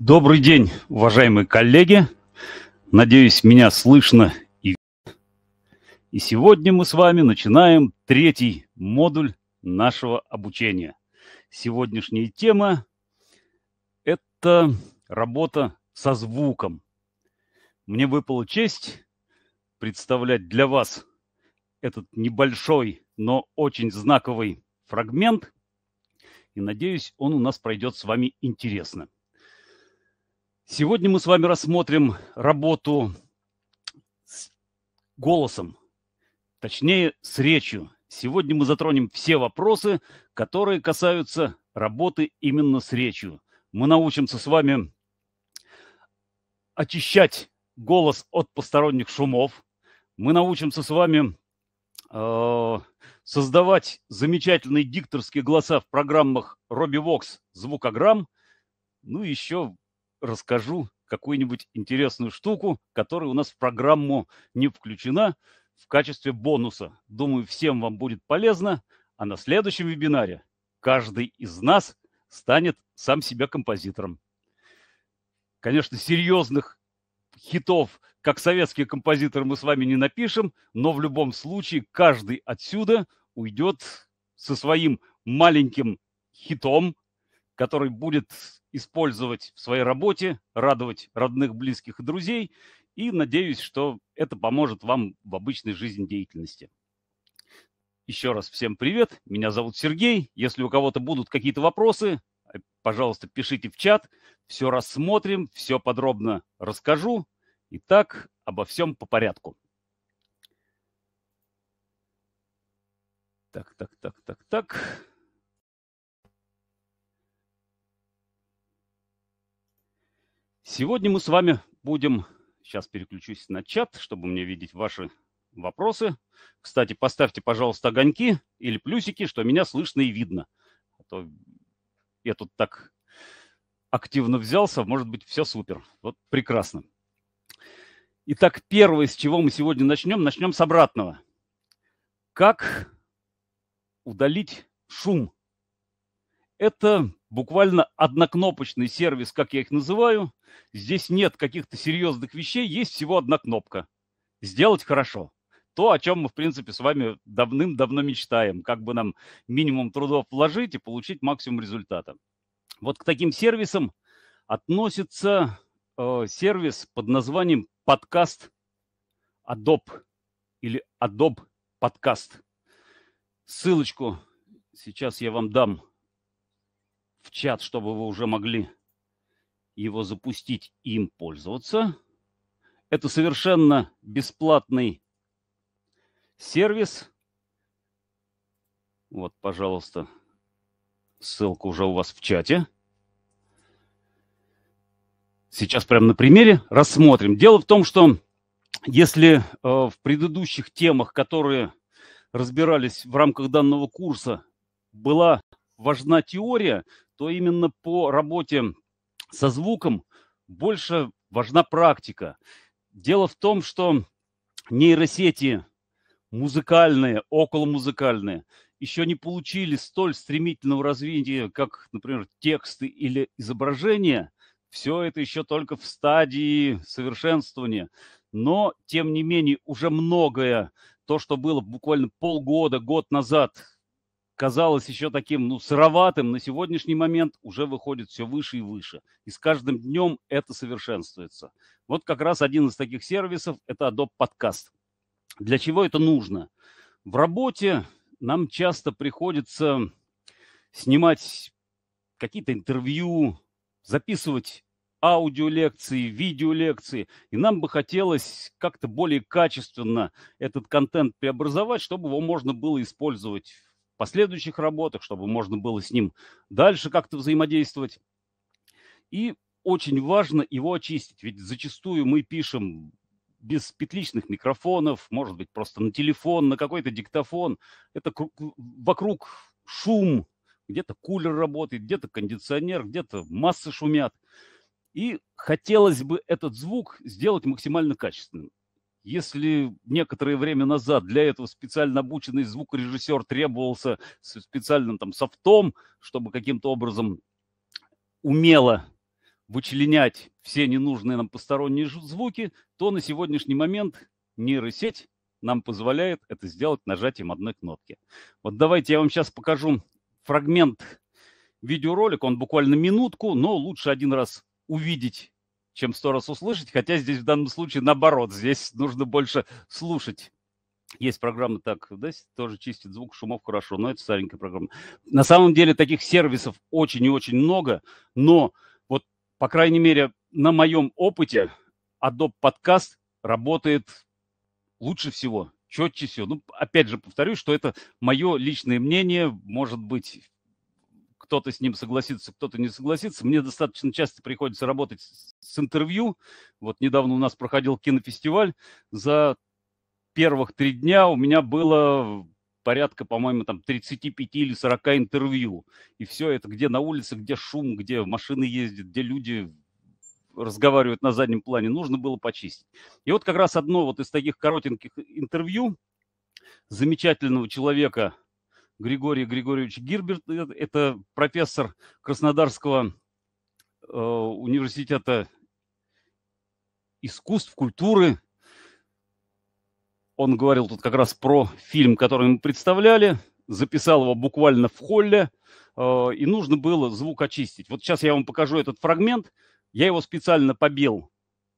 Добрый день, уважаемые коллеги. Надеюсь, меня слышно и И сегодня мы с вами начинаем третий модуль нашего обучения. Сегодняшняя тема – это работа со звуком. Мне выпала честь представлять для вас этот небольшой, но очень знаковый фрагмент. И надеюсь, он у нас пройдет с вами интересно. Сегодня мы с вами рассмотрим работу с голосом, точнее с речью. Сегодня мы затронем все вопросы, которые касаются работы именно с речью. Мы научимся с вами очищать голос от посторонних шумов. Мы научимся с вами э, создавать замечательные дикторские голоса в программах RobiVox «Звукограмм». Ну и еще расскажу какую-нибудь интересную штуку, которая у нас в программу не включена в качестве бонуса. Думаю, всем вам будет полезно. А на следующем вебинаре каждый из нас станет сам себя композитором. Конечно, серьезных хитов, как советские композиторы, мы с вами не напишем, но в любом случае каждый отсюда уйдет со своим маленьким хитом, который будет использовать в своей работе, радовать родных, близких и друзей. И надеюсь, что это поможет вам в обычной жизнедеятельности. Еще раз всем привет. Меня зовут Сергей. Если у кого-то будут какие-то вопросы, э, пожалуйста, пишите в чат. Все рассмотрим, все подробно расскажу. Итак, обо всем по порядку. Так, так, так, так, так. Сегодня мы с вами будем... Сейчас переключусь на чат, чтобы мне видеть ваши вопросы. Кстати, поставьте, пожалуйста, огоньки или плюсики, что меня слышно и видно. А то я тут так активно взялся, может быть, все супер. Вот прекрасно. Итак, первое, с чего мы сегодня начнем, начнем с обратного. Как удалить шум? Это буквально однокнопочный сервис, как я их называю. Здесь нет каких-то серьезных вещей, есть всего одна кнопка. Сделать хорошо. То, о чем мы, в принципе, с вами давным-давно мечтаем. Как бы нам минимум трудов вложить и получить максимум результата. Вот к таким сервисам относится э, сервис под названием подкаст Adobe или Adobe Podcast. Ссылочку сейчас я вам дам в чат, чтобы вы уже могли его запустить и им пользоваться. Это совершенно бесплатный сервис. Вот, пожалуйста, ссылка уже у вас в чате. Сейчас прямо на примере рассмотрим. Дело в том, что если э, в предыдущих темах, которые разбирались в рамках данного курса, была важна теория, то именно по работе со звуком больше важна практика. Дело в том, что нейросети музыкальные, околомузыкальные, еще не получили столь стремительного развития, как, например, тексты или изображения. Все это еще только в стадии совершенствования. Но, тем не менее, уже многое, то, что было буквально полгода, год назад, казалось еще таким, ну, сыроватым, на сегодняшний момент уже выходит все выше и выше. И с каждым днем это совершенствуется. Вот как раз один из таких сервисов – это Adobe Podcast. Для чего это нужно? В работе нам часто приходится снимать какие-то интервью, записывать аудиолекции, видеолекции. И нам бы хотелось как-то более качественно этот контент преобразовать, чтобы его можно было использовать последующих работах, чтобы можно было с ним дальше как-то взаимодействовать. И очень важно его очистить, ведь зачастую мы пишем без петличных микрофонов, может быть, просто на телефон, на какой-то диктофон. Это вокруг шум, где-то кулер работает, где-то кондиционер, где-то массы шумят. И хотелось бы этот звук сделать максимально качественным. Если некоторое время назад для этого специально обученный звукорежиссер требовался с специальным там софтом, чтобы каким-то образом умело вычленять все ненужные нам посторонние звуки, то на сегодняшний момент нейросеть нам позволяет это сделать нажатием одной кнопки. Вот давайте я вам сейчас покажу фрагмент видеоролика, он буквально минутку, но лучше один раз увидеть чем сто раз услышать, хотя здесь в данном случае наоборот, здесь нужно больше слушать. Есть программы так, да, тоже чистит звук, шумов хорошо, но это старенькая программа. На самом деле таких сервисов очень и очень много, но вот, по крайней мере, на моем опыте Adobe Podcast работает лучше всего, четче всего. Ну, опять же, повторюсь, что это мое личное мнение, может быть, кто-то с ним согласится, кто-то не согласится. Мне достаточно часто приходится работать с интервью. Вот недавно у нас проходил кинофестиваль. За первых три дня у меня было порядка, по-моему, там 35 или 40 интервью. И все это где на улице, где шум, где машины ездят, где люди разговаривают на заднем плане, нужно было почистить. И вот как раз одно вот из таких коротеньких интервью замечательного человека – Григорий Григорьевич Гирберт, э, это профессор Краснодарского э, университета искусств, культуры. Он говорил тут как раз про фильм, который мы представляли, записал его буквально в холле, э, и нужно было звук очистить. Вот сейчас я вам покажу этот фрагмент. Я его специально побел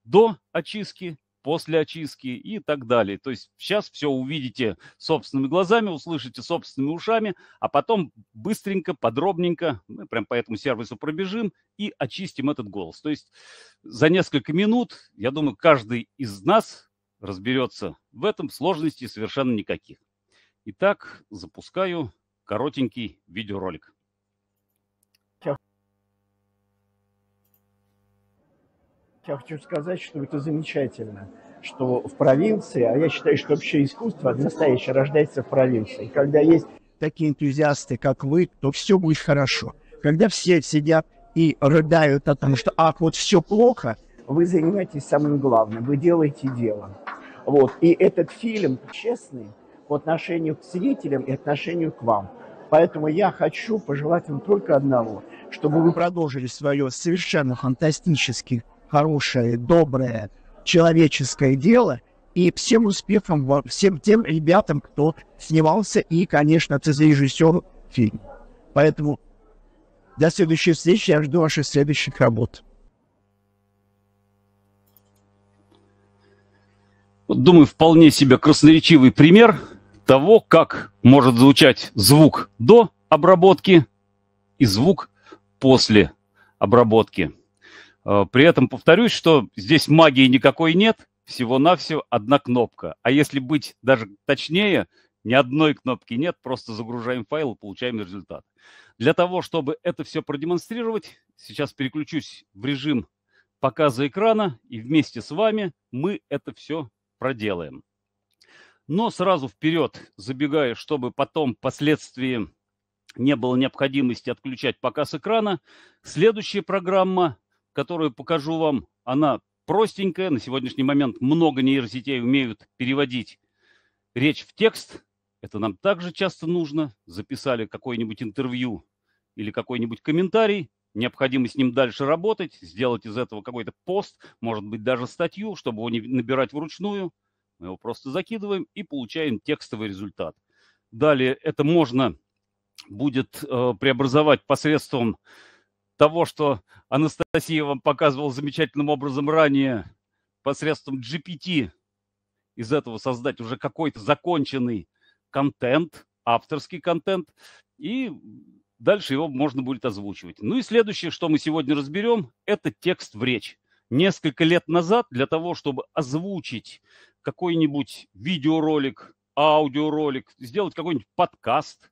до очистки после очистки и так далее. То есть сейчас все увидите собственными глазами, услышите собственными ушами, а потом быстренько, подробненько, мы прям по этому сервису пробежим и очистим этот голос. То есть за несколько минут, я думаю, каждый из нас разберется в этом, сложностей совершенно никаких. Итак, запускаю коротенький видеоролик. Я хочу сказать, что это замечательно, что в провинции, а я считаю, что вообще искусство настоящее рождается в провинции. Когда есть такие энтузиасты, как вы, то все будет хорошо. Когда все сидят и рыдают о том, что «ах, вот все плохо», вы занимаетесь самым главным, вы делаете дело. Вот. И этот фильм честный по отношению к зрителям и отношению к вам. Поэтому я хочу пожелать вам только одного, чтобы вы продолжили свое совершенно фантастическое хорошее, доброе, человеческое дело. И всем успехом вам, всем тем ребятам, кто снимался, и, конечно, режиссеру фильм. Поэтому до следующей встречи. Я жду ваших следующих работ. Думаю, вполне себе красноречивый пример того, как может звучать звук до обработки и звук после обработки. Э, при этом повторюсь, что здесь магии никакой нет, всего-навсего одна кнопка. А если быть даже точнее, ни одной кнопки нет, просто загружаем файл и получаем результат. Для того, чтобы это все продемонстрировать, сейчас переключусь в режим показа экрана, и вместе с вами мы это все проделаем. Но сразу вперед забегая, чтобы потом впоследствии не было необходимости отключать показ экрана, следующая программа которую покажу вам. Она простенькая, на сегодняшний момент много нейросетей умеют переводить речь в текст. Это нам также часто нужно. Записали какое-нибудь интервью или какой-нибудь комментарий, необходимо с ним дальше работать, сделать из этого какой-то пост, может быть, даже статью, чтобы его не набирать вручную. Мы его просто закидываем и получаем текстовый результат. Далее это можно будет э, преобразовать посредством того, что Анастасия вам показывала замечательным образом ранее, посредством GPT, из этого создать уже какой-то законченный контент, авторский контент, и дальше его можно будет озвучивать. Ну и следующее, что мы сегодня разберем, это текст в речь. Несколько лет назад для того, чтобы озвучить какой-нибудь видеоролик, аудиоролик, сделать какой-нибудь подкаст,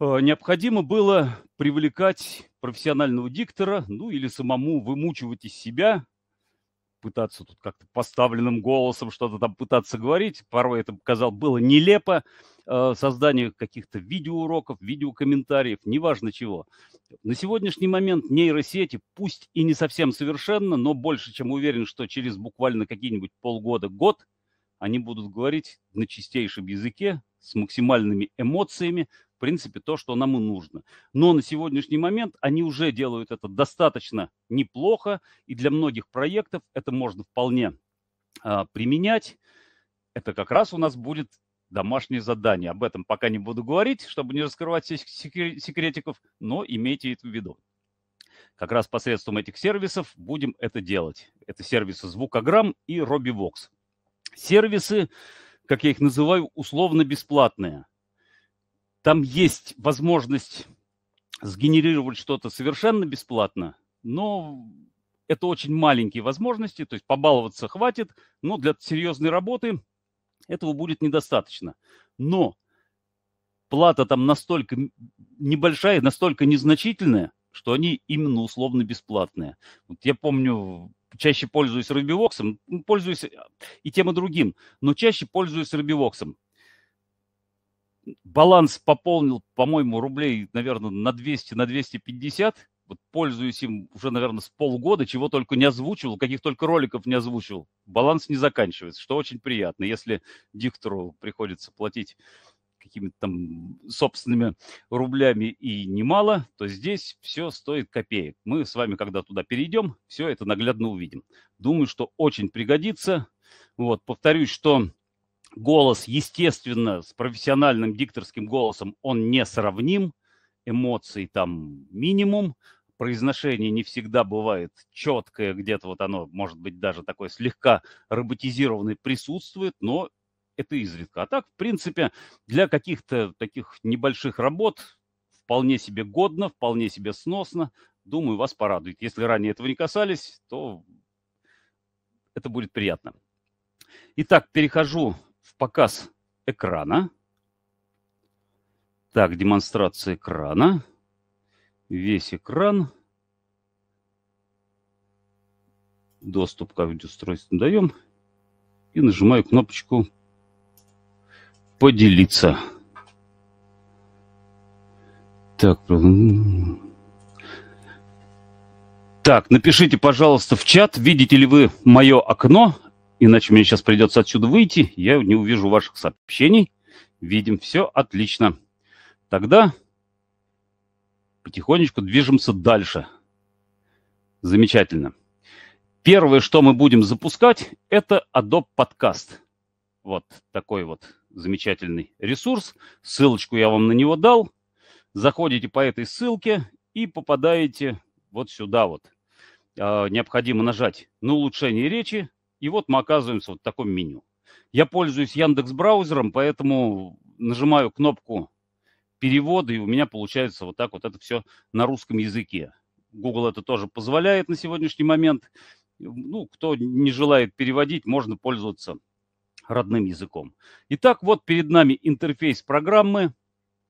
Э, необходимо было привлекать профессионального диктора, ну или самому вымучивать из себя, пытаться тут как-то поставленным голосом что-то там пытаться говорить. Порой это, показал, было нелепо. Э, создание каких-то видеоуроков, видеокомментариев, неважно чего. На сегодняшний момент нейросети, пусть и не совсем совершенно, но больше чем уверен, что через буквально какие-нибудь полгода-год они будут говорить на чистейшем языке, с максимальными эмоциями, в принципе, то, что нам и нужно. Но на сегодняшний момент они уже делают это достаточно неплохо, и для многих проектов это можно вполне а, применять. Это как раз у нас будет домашнее задание. Об этом пока не буду говорить, чтобы не раскрывать всех секретиков, но имейте это в виду. Как раз посредством этих сервисов будем это делать. Это сервисы Звукограмм и RobiVox. Сервисы как я их называю, условно-бесплатные. Там есть возможность сгенерировать что-то совершенно бесплатно, но это очень маленькие возможности, то есть побаловаться хватит, но для серьезной работы этого будет недостаточно. Но плата там настолько небольшая, настолько незначительная, что они именно условно бесплатные. Вот я помню, чаще пользуюсь Рубивоксом, ну, пользуюсь э, и тем и другим, но чаще пользуюсь Рубивоксом. Баланс пополнил, по-моему, рублей, наверное, на 200, на 250. Вот пользуюсь им уже, наверное, с полгода, чего только не озвучивал, каких только роликов не озвучивал. Баланс не заканчивается, что очень приятно, если диктору приходится платить какими-то там собственными рублями и немало, то здесь все стоит копеек. Мы с вами, когда туда перейдем, все это наглядно увидим. Думаю, что очень пригодится. Вот, повторюсь, что голос, естественно, с профессиональным дикторским голосом он не сравним, эмоций там минимум, произношение не всегда бывает четкое, где-то вот оно, может быть, даже такое слегка роботизированное присутствует, но это изредка. А так, в принципе, для каких-то таких небольших работ вполне себе годно, вполне себе сносно. Думаю, вас порадует. Если ранее этого не касались, то это будет приятно. Итак, перехожу в показ экрана. Так, демонстрация экрана. Весь экран. Доступ к аудиоустройству даем. И нажимаю кнопочку поделиться. Так. Так, напишите, пожалуйста, в чат, видите ли вы мое окно, иначе мне сейчас придется отсюда выйти, я не увижу ваших сообщений. Видим все, отлично. Тогда потихонечку движемся дальше. Замечательно. Первое, что мы будем запускать, это Adobe Podcast. Вот такой вот замечательный ресурс. Ссылочку я вам на него дал. Заходите по этой ссылке и попадаете вот сюда вот. А, необходимо нажать на улучшение речи, и вот мы оказываемся вот в таком меню. Я пользуюсь Яндекс браузером, поэтому нажимаю кнопку перевода, и у меня получается вот так вот это все на русском языке. Google это тоже позволяет на сегодняшний момент. Ну, кто не желает переводить, можно пользоваться родным языком. Итак, вот перед нами интерфейс программы.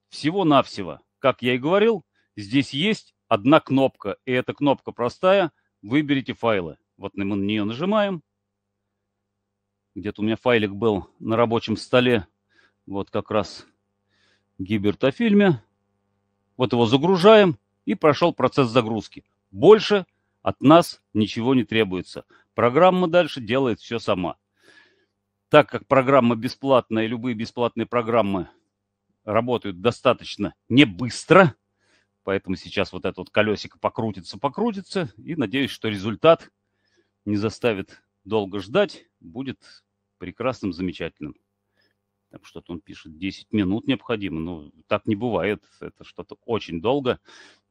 Всего-навсего, как я и говорил, здесь есть одна кнопка. И эта кнопка простая. Выберите файлы. Вот мы на нее нажимаем. Где-то у меня файлик был на рабочем столе. Вот как раз Гиберт о фильме. Вот его загружаем. И прошел процесс загрузки. Больше от нас ничего не требуется. Программа дальше делает все сама так как программа бесплатная, любые бесплатные программы работают достаточно не быстро, поэтому сейчас вот это вот колесико покрутится, покрутится, и надеюсь, что результат не заставит долго ждать, будет прекрасным, замечательным. Там что-то он пишет, 10 минут необходимо, но ну, так не бывает, это что-то очень долго.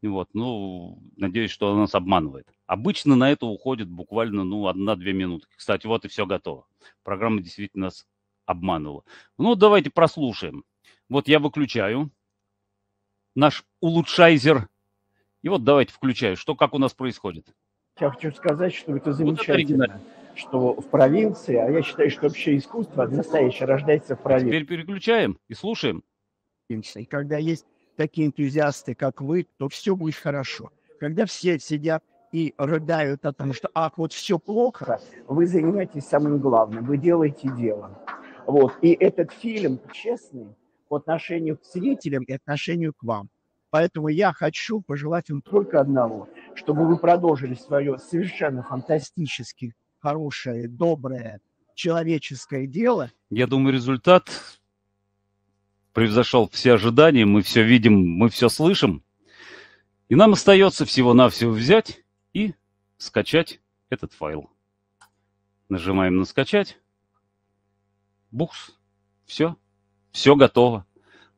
Вот, ну, надеюсь, что она нас обманывает. Обычно на это уходит буквально, ну, одна-две минутки. Кстати, вот и все готово. Программа действительно нас обманула. Ну, давайте прослушаем. Вот я выключаю наш улучшайзер. И вот давайте включаю, что как у нас происходит. Я хочу сказать, что это замечательно, вот это что в провинции, а я считаю, что вообще искусство настоящее рождается в провинции. А теперь переключаем и слушаем. И когда есть такие энтузиасты, как вы, то все будет хорошо. Когда все сидят и рыдают о том, что «ах, вот все плохо», вы занимаетесь самым главным, вы делаете дело. Вот. И этот фильм честный по отношению к зрителям и отношению к вам. Поэтому я хочу пожелать им только одного, чтобы вы продолжили свое совершенно фантастически хорошее, доброе, человеческое дело. Я думаю, результат превзошел все ожидания, мы все видим, мы все слышим. И нам остается всего-навсего взять и скачать этот файл. Нажимаем на скачать. Букс. Все. Все готово.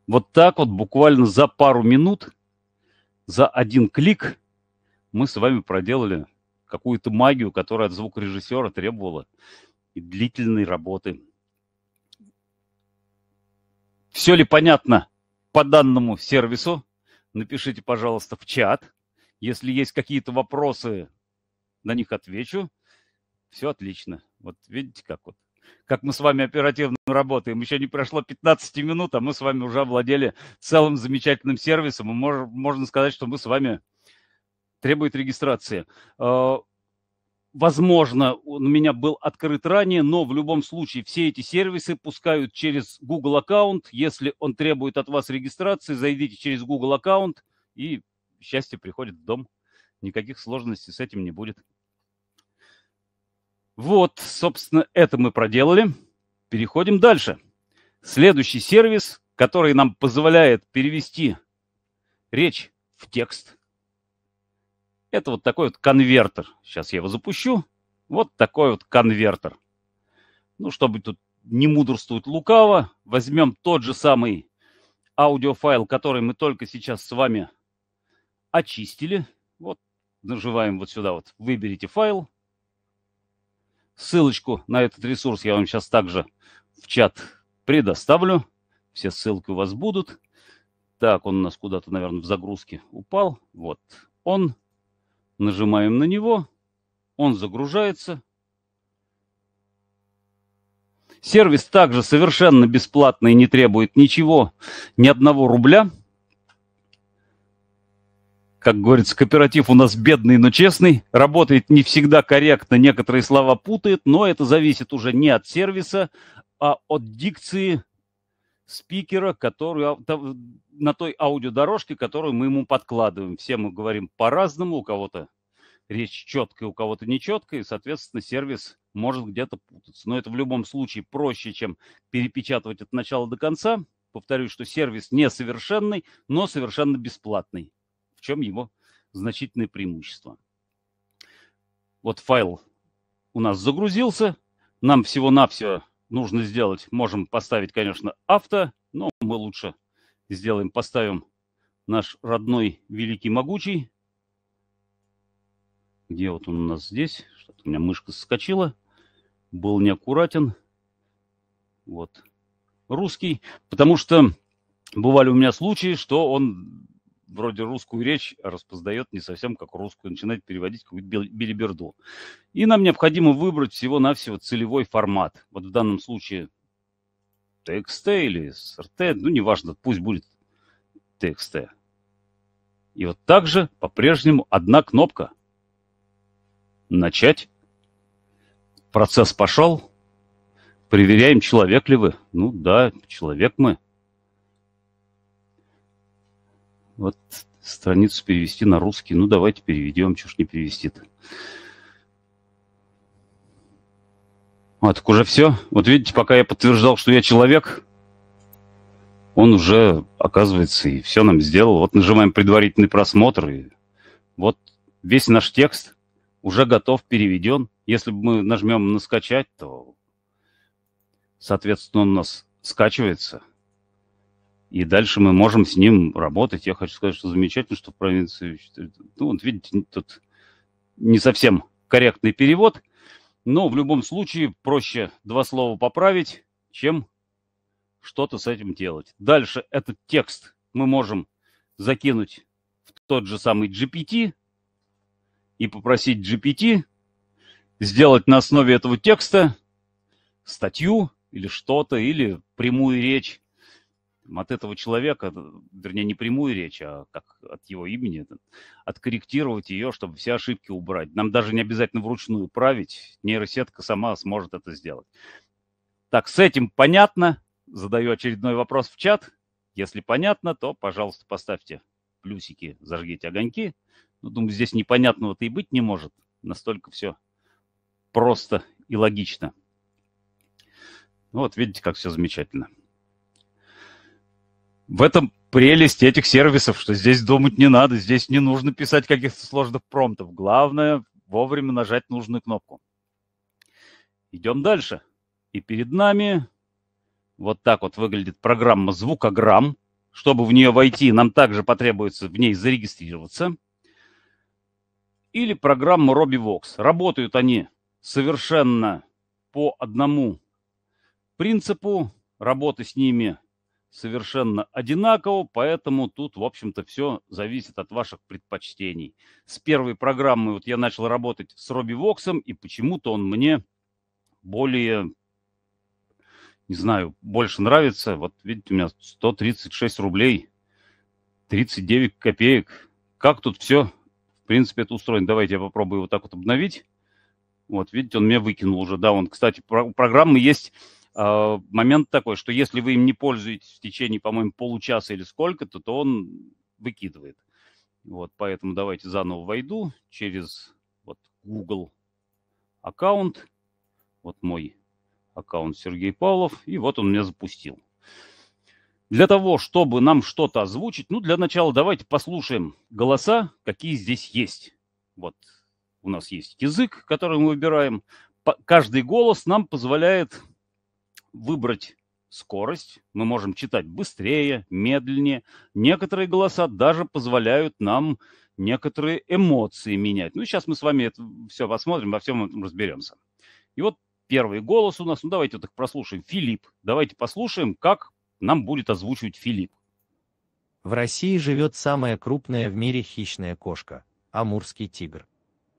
Вот так вот буквально за пару минут, за один клик мы с вами проделали какую-то магию, которая от звукорежиссера требовала длительной работы. Все ли понятно по данному сервису? Напишите, пожалуйста, в чат. Если есть какие-то вопросы, на них отвечу. Все отлично. Вот видите, как вот. Как мы с вами оперативно работаем. Еще не прошло 15 минут, а мы с вами уже овладели целым замечательным сервисом. И можно сказать, что мы с вами требует регистрации. А, возможно, он у меня был открыт ранее, но в любом случае все эти сервисы пускают через Google аккаунт. Если он требует от вас регистрации, зайдите через Google аккаунт, и счастье приходит в дом. Никаких сложностей с этим не будет. Вот, собственно, это мы проделали. Переходим дальше. Следующий сервис, который нам позволяет перевести речь в текст – это вот такой вот конвертер. Сейчас я его запущу. Вот такой вот конвертер. Ну, чтобы тут не мудрствовать лукаво, возьмем тот же самый аудиофайл, который мы только сейчас с вами очистили. Вот нажимаем вот сюда вот «Выберите файл». Ссылочку на этот ресурс я вам сейчас также в чат предоставлю. Все ссылки у вас будут. Так, он у нас куда-то, наверное, в загрузке упал. Вот он. Нажимаем на него, он загружается. Сервис также совершенно бесплатный, не требует ничего, ни одного рубля. Как говорится, кооператив у нас бедный, но честный. Работает не всегда корректно, некоторые слова путает, но это зависит уже не от сервиса, а от дикции спикера, который, на той аудиодорожке, которую мы ему подкладываем. Все мы говорим по-разному, у кого-то речь четкая, у кого-то нечеткая, и, соответственно, сервис может где-то путаться. Но это в любом случае проще, чем перепечатывать от начала до конца. Повторюсь, что сервис несовершенный, но совершенно бесплатный, в чем его значительное преимущество. Вот файл у нас загрузился, нам всего-навсего нужно сделать, можем поставить, конечно, авто, но мы лучше сделаем, поставим наш родной великий могучий где вот он у нас здесь? Что-то у меня мышка соскочила. Был неаккуратен. Вот. Русский. Потому что бывали у меня случаи, что он вроде русскую речь распознает не совсем как русскую, начинает переводить какую-то билиберду. И нам необходимо выбрать всего-навсего целевой формат. Вот в данном случае TXT или SRT, ну неважно, пусть будет TXT. И вот также по-прежнему одна кнопка – начать. Процесс пошел. Проверяем, человек ли вы. Ну да, человек мы. Вот страницу перевести на русский. Ну давайте переведем, чего ж не перевести-то. А, так уже все. Вот видите, пока я подтверждал, что я человек, он уже, оказывается, и все нам сделал. Вот нажимаем предварительный просмотр, и вот весь наш текст – уже готов, переведен. Если мы нажмем на скачать, то, соответственно, он у нас скачивается. И дальше мы можем с ним работать. Я хочу сказать, что замечательно, что в провинции... Ну, вот видите, тут не совсем корректный перевод, но в любом случае проще два слова поправить, чем что-то с этим делать. Дальше этот текст мы можем закинуть в тот же самый GPT, и попросить GPT сделать на основе этого текста статью или что-то, или прямую речь от этого человека, вернее, не прямую речь, а как от его имени, откорректировать ее, чтобы все ошибки убрать. Нам даже не обязательно вручную править, нейросетка сама сможет это сделать. Так, с этим понятно. Задаю очередной вопрос в чат. Если понятно, то, пожалуйста, поставьте плюсики, зажгите огоньки. Ну, думаю, здесь непонятного-то и быть не может. Настолько все просто и логично. Ну Вот видите, как все замечательно. В этом прелесть этих сервисов, что здесь думать не надо, здесь не нужно писать каких-то сложных промптов. Главное вовремя нажать нужную кнопку. Идем дальше. И перед нами вот так вот выглядит программа «Звукограмм». Чтобы в нее войти, нам также потребуется в ней зарегистрироваться – или программу RobiVox. Работают они совершенно по одному принципу, работы с ними совершенно одинаково, поэтому тут, в общем-то, все зависит от ваших предпочтений. С первой программы вот я начал работать с Воксом, и почему-то он мне более, не знаю, больше нравится. Вот видите, у меня 136 рублей, 39 копеек. Как тут все принципе, это устроено. Давайте я попробую вот так вот обновить. Вот, видите, он меня выкинул уже. Да, он, кстати, у программы есть э, момент такой, что если вы им не пользуетесь в течение, по-моему, получаса или сколько-то, то он выкидывает. Вот, поэтому давайте заново войду через вот Google аккаунт. Вот мой аккаунт Сергей Павлов. И вот он меня запустил. Для того, чтобы нам что-то озвучить, ну, для начала давайте послушаем голоса, какие здесь есть. Вот у нас есть язык, который мы выбираем. Каждый голос нам позволяет выбрать скорость, мы можем читать быстрее, медленнее. Некоторые голоса даже позволяют нам некоторые эмоции менять. Ну, сейчас мы с вами это все посмотрим, во всем этом разберемся. И вот первый голос у нас, ну, давайте вот их прослушаем. Филипп, давайте послушаем, как нам будет озвучивать Филипп. В России живет самая крупная в мире хищная кошка – амурский тигр.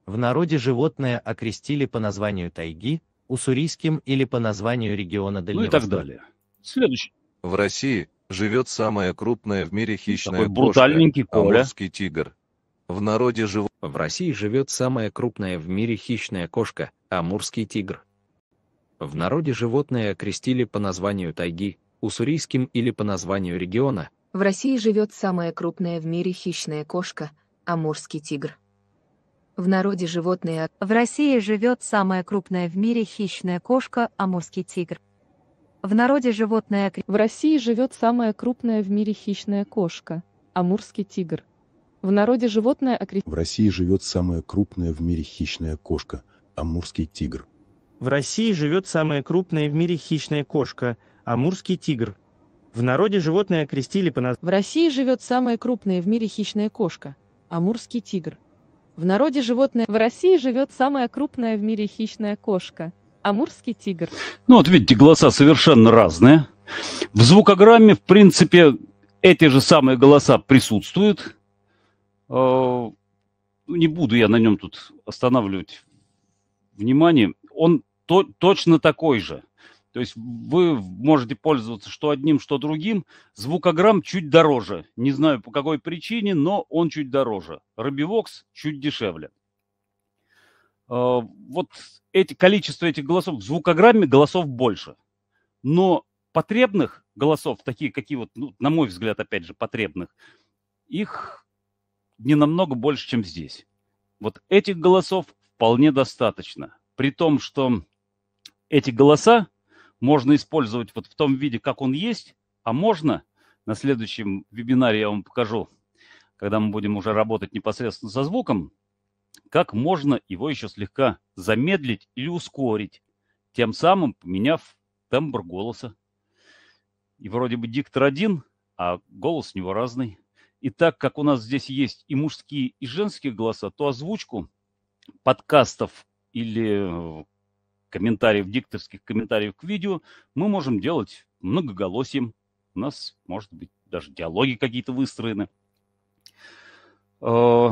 В народе животное окрестили по названию тайги, уссурийским или по названию региона Дальнего Ну и так далее. Следующий. В России живет самая крупная в мире хищная Такой брутальненький кошка – амурский тигр. В народе жив... В России живет самая крупная в мире хищная кошка – амурский тигр. В народе животное окрестили по названию тайги, уссурийским или по названию региона. В России живет самая крупная в мире хищная кошка – амурский тигр. В народе животные... В России живет самая крупная в мире хищная кошка – амурский тигр. В народе животное... В России живет самая крупная в мире хищная кошка – амурский тигр. В народе животное В России живет самая крупная в мире хищная кошка – амурский тигр. В России живет самая крупная в мире хищная кошка – амурский тигр. В народе животное окрестили по названию. В России живет самая крупная в мире хищная кошка – амурский тигр. В народе животное... В России живет самая крупная в мире хищная кошка – амурский тигр. Ну вот видите, голоса совершенно разные. В звукограмме, в принципе, эти же самые голоса присутствуют. Э, не буду я на нем тут останавливать внимание. Он то, точно такой же – то есть вы можете пользоваться что одним, что другим. Звукограмм чуть дороже. Не знаю по какой причине, но он чуть дороже. Робивокс чуть дешевле. А, вот эти, количество этих голосов в звукограмме голосов больше. Но потребных голосов, такие, какие вот, ну, на мой взгляд, опять же, потребных, их не намного больше, чем здесь. Вот этих голосов вполне достаточно. При том, что эти голоса можно использовать вот в том виде, как он есть, а можно, на следующем вебинаре я вам покажу, когда мы будем уже работать непосредственно со звуком, как можно его еще слегка замедлить или ускорить, тем самым поменяв тембр голоса. И вроде бы диктор один, а голос у него разный. И так как у нас здесь есть и мужские, и женские голоса, то озвучку подкастов или комментариев, дикторских комментариев к видео, мы можем делать многоголосием. У нас, может быть, даже диалоги какие-то выстроены. Э,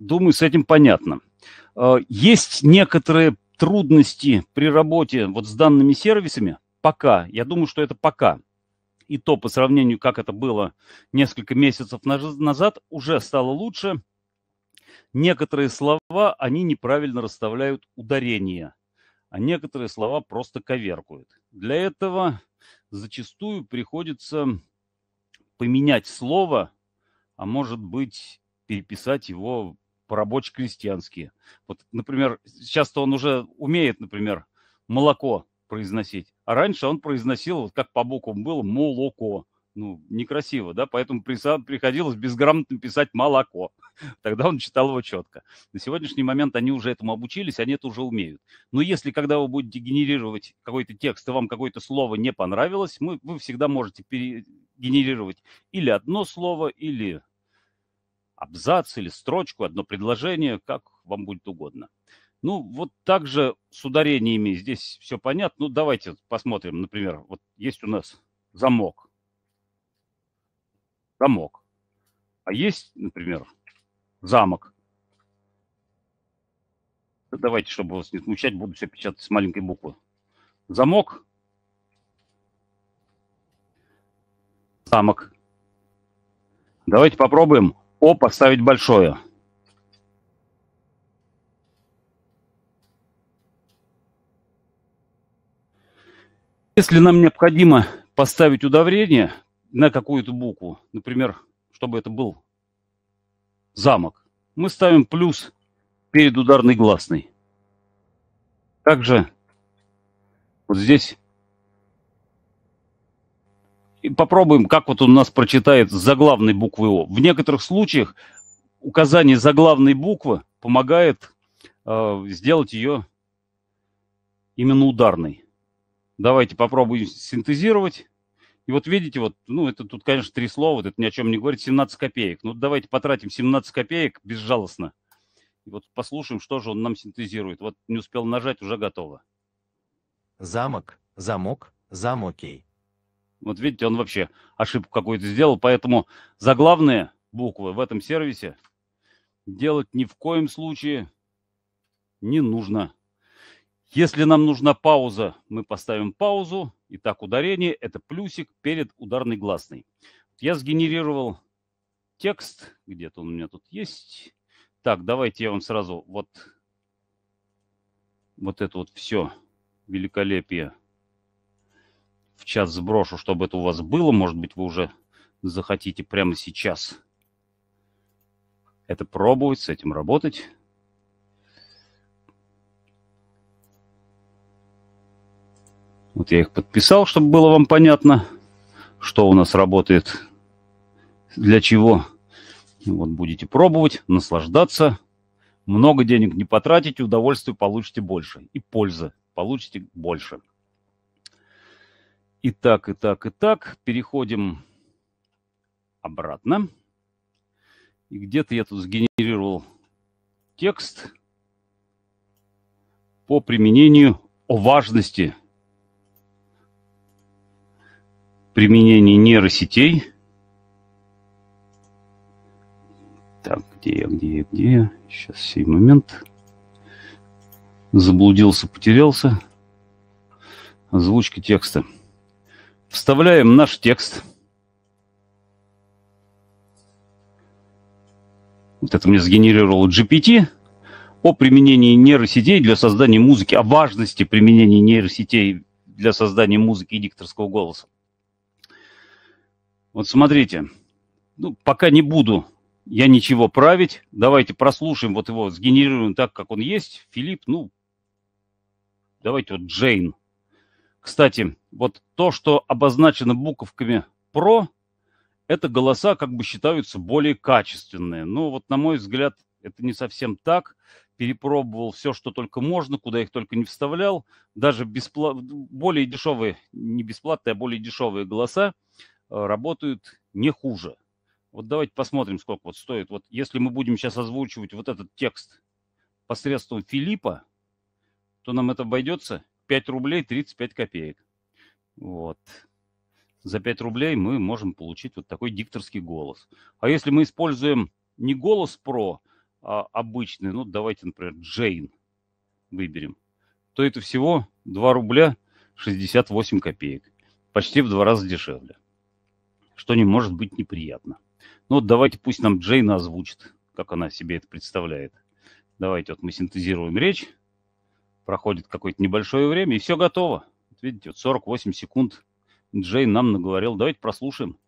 думаю, с этим понятно. Э, есть некоторые трудности при работе вот с данными сервисами. Пока. Я думаю, что это пока. И то по сравнению, как это было несколько месяцев назад, уже стало лучше. Некоторые слова они неправильно расставляют ударения, а некоторые слова просто коверкуют. Для этого зачастую приходится поменять слово, а может быть переписать его по-рабоче-крестьянски. Вот, например, сейчас-то он уже умеет, например, молоко произносить, а раньше он произносил, вот как по буквам было, молоко ну, некрасиво, да, поэтому приходилось безграмотно писать молоко. Тогда он читал его четко. На сегодняшний момент они уже этому обучились, они это уже умеют. Но если, когда вы будете генерировать какой-то текст, и вам какое-то слово не понравилось, мы, вы всегда можете генерировать или одно слово, или абзац, или строчку, одно предложение, как вам будет угодно. Ну, вот также с ударениями здесь все понятно. Ну, давайте посмотрим, например, вот есть у нас замок Замок. А есть, например, замок. Давайте, чтобы вас не смущать, буду все печатать с маленькой буквы. Замок. Замок. Давайте попробуем О поставить большое. Если нам необходимо поставить удовлетворение, на какую-то букву. Например, чтобы это был замок. Мы ставим плюс перед ударной гласной. Также вот здесь. И попробуем, как вот он у нас прочитает заглавной буквы О. В некоторых случаях указание заглавной буквы помогает э, сделать ее именно ударной. Давайте попробуем синтезировать. И вот видите, вот, ну, это тут, конечно, три слова, вот это ни о чем не говорит, 17 копеек. Ну, давайте потратим 17 копеек безжалостно. И вот послушаем, что же он нам синтезирует. Вот не успел нажать, уже готово. Замок, замок, замокей. Вот видите, он вообще ошибку какую-то сделал, поэтому заглавные буквы в этом сервисе делать ни в коем случае не нужно. Если нам нужна пауза, мы поставим паузу. Итак, ударение – это плюсик перед ударной гласной. Я сгенерировал текст, где-то он у меня тут есть. Так, давайте я вам сразу вот, вот это вот все великолепие в чат сброшу, чтобы это у вас было. Может быть, вы уже захотите прямо сейчас это пробовать, с этим работать. Вот я их подписал, чтобы было вам понятно, что у нас работает, для чего. Вот будете пробовать, наслаждаться. Много денег не потратите, удовольствие получите больше. И польза получите больше. Итак, итак, итак, переходим обратно. И где-то я тут сгенерировал текст по применению о важности применение нейросетей. Так, где я, где я, где я? Сейчас, сей момент. Заблудился, потерялся. Озвучка текста. Вставляем наш текст. Вот это мне сгенерировало GPT о применении нейросетей для создания музыки, о важности применения нейросетей для создания музыки и дикторского голоса. Вот смотрите, ну, пока не буду я ничего править. Давайте прослушаем, вот его сгенерируем так, как он есть. Филипп, ну, давайте вот Джейн. Кстати, вот то, что обозначено буковками «про», это голоса как бы считаются более качественные. Но вот, на мой взгляд, это не совсем так. Перепробовал все, что только можно, куда их только не вставлял. Даже беспла... более дешевые, не бесплатные, а более дешевые голоса – Э, работают не хуже. Вот давайте посмотрим, сколько вот стоит. Вот если мы будем сейчас озвучивать вот этот текст посредством Филиппа, то нам это обойдется 5 рублей 35 копеек. Вот. За 5 рублей мы можем получить вот такой дикторский голос. А если мы используем не голос про, а обычный, ну давайте, например, Джейн выберем, то это всего 2 рубля 68 копеек. Почти в два раза дешевле что не может быть неприятно. Ну вот давайте пусть нам Джейна озвучит, как она себе это представляет. Давайте вот мы синтезируем речь, проходит какое-то небольшое время, и все готово. видите, вот 48 секунд Джейн нам наговорил. Давайте прослушаем.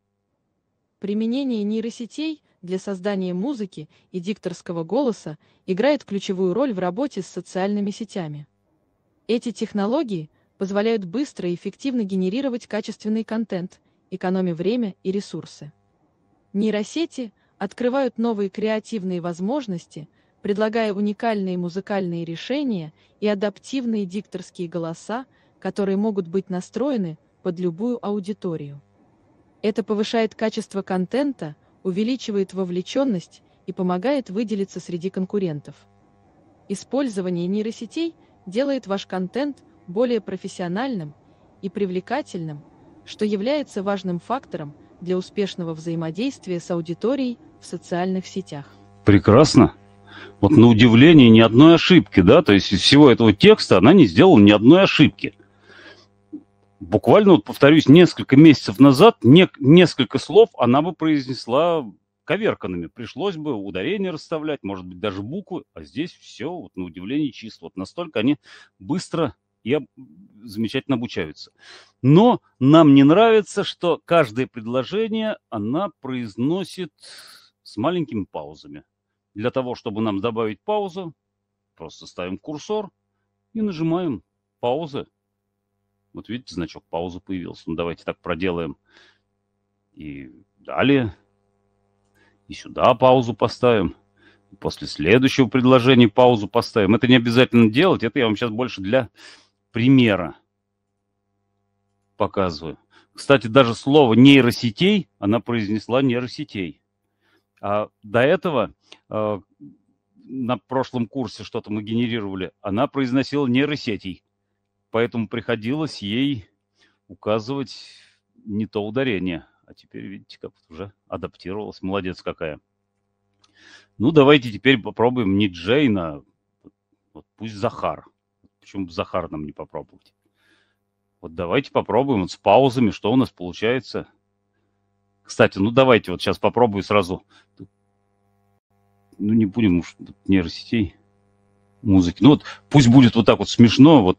Применение нейросетей для создания музыки и дикторского голоса играет ключевую роль в работе с социальными сетями. Эти технологии позволяют быстро и эффективно генерировать качественный контент – экономя время и ресурсы. Нейросети открывают новые креативные возможности, предлагая уникальные музыкальные решения и адаптивные дикторские голоса, которые могут быть настроены под любую аудиторию. Это повышает качество контента, увеличивает вовлеченность и помогает выделиться среди конкурентов. Использование нейросетей делает ваш контент более профессиональным и привлекательным, что является важным фактором для успешного взаимодействия с аудиторией в социальных сетях. Прекрасно. Вот на удивление ни одной ошибки, да, то есть из всего этого текста она не сделала ни одной ошибки. Буквально, вот повторюсь, несколько месяцев назад не, несколько слов она бы произнесла коверканными. Пришлось бы ударение расставлять, может быть, даже буквы, а здесь все, вот, на удивление, чисто. Вот настолько они быстро я замечательно обучаются. Но нам не нравится, что каждое предложение она произносит с маленькими паузами. Для того, чтобы нам добавить паузу, просто ставим курсор и нажимаем паузы. Вот видите, значок паузы появился. Ну, давайте так проделаем. И далее. И сюда паузу поставим. После следующего предложения паузу поставим. Это не обязательно делать. Это я вам сейчас больше для примера показываю. Кстати, даже слово нейросетей она произнесла нейросетей. А до этого э, на прошлом курсе что-то мы генерировали, она произносила нейросетей. Поэтому приходилось ей указывать не то ударение. А теперь, видите, как уже адаптировалась. Молодец какая. Ну, давайте теперь попробуем не Джейна, вот пусть Захар. Почему бы Захар нам не попробовать? Вот давайте попробуем вот с паузами, что у нас получается. Кстати, ну давайте вот сейчас попробую сразу. Ну не будем уж нейросетей музыки. Ну вот пусть будет вот так вот смешно, вот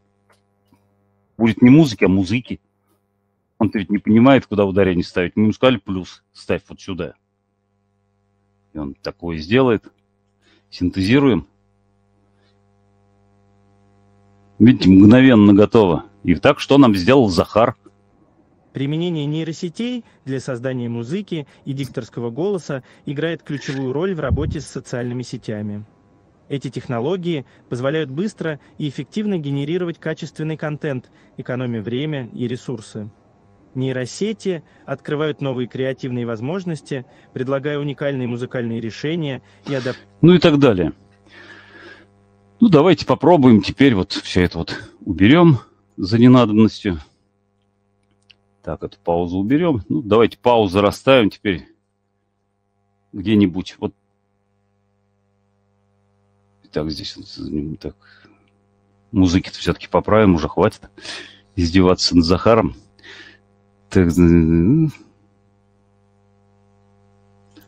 будет не музыки, а музыки. Он ведь не понимает, куда ударение ставить. Мы ему сказали плюс, ставь вот сюда. И он такое сделает. Синтезируем. Ведь мгновенно готово. И так что нам сделал Захар? Применение нейросетей для создания музыки и дикторского голоса играет ключевую роль в работе с социальными сетями. Эти технологии позволяют быстро и эффективно генерировать качественный контент, экономя время и ресурсы. Нейросети открывают новые креативные возможности, предлагая уникальные музыкальные решения и адап... Ну и так далее. Ну, давайте попробуем теперь вот все это вот уберем за ненадобностью. Так, эту паузу уберем. Ну, давайте паузу расставим теперь где-нибудь. Вот так здесь так музыки-то все-таки поправим, уже хватит издеваться над Захаром. Так,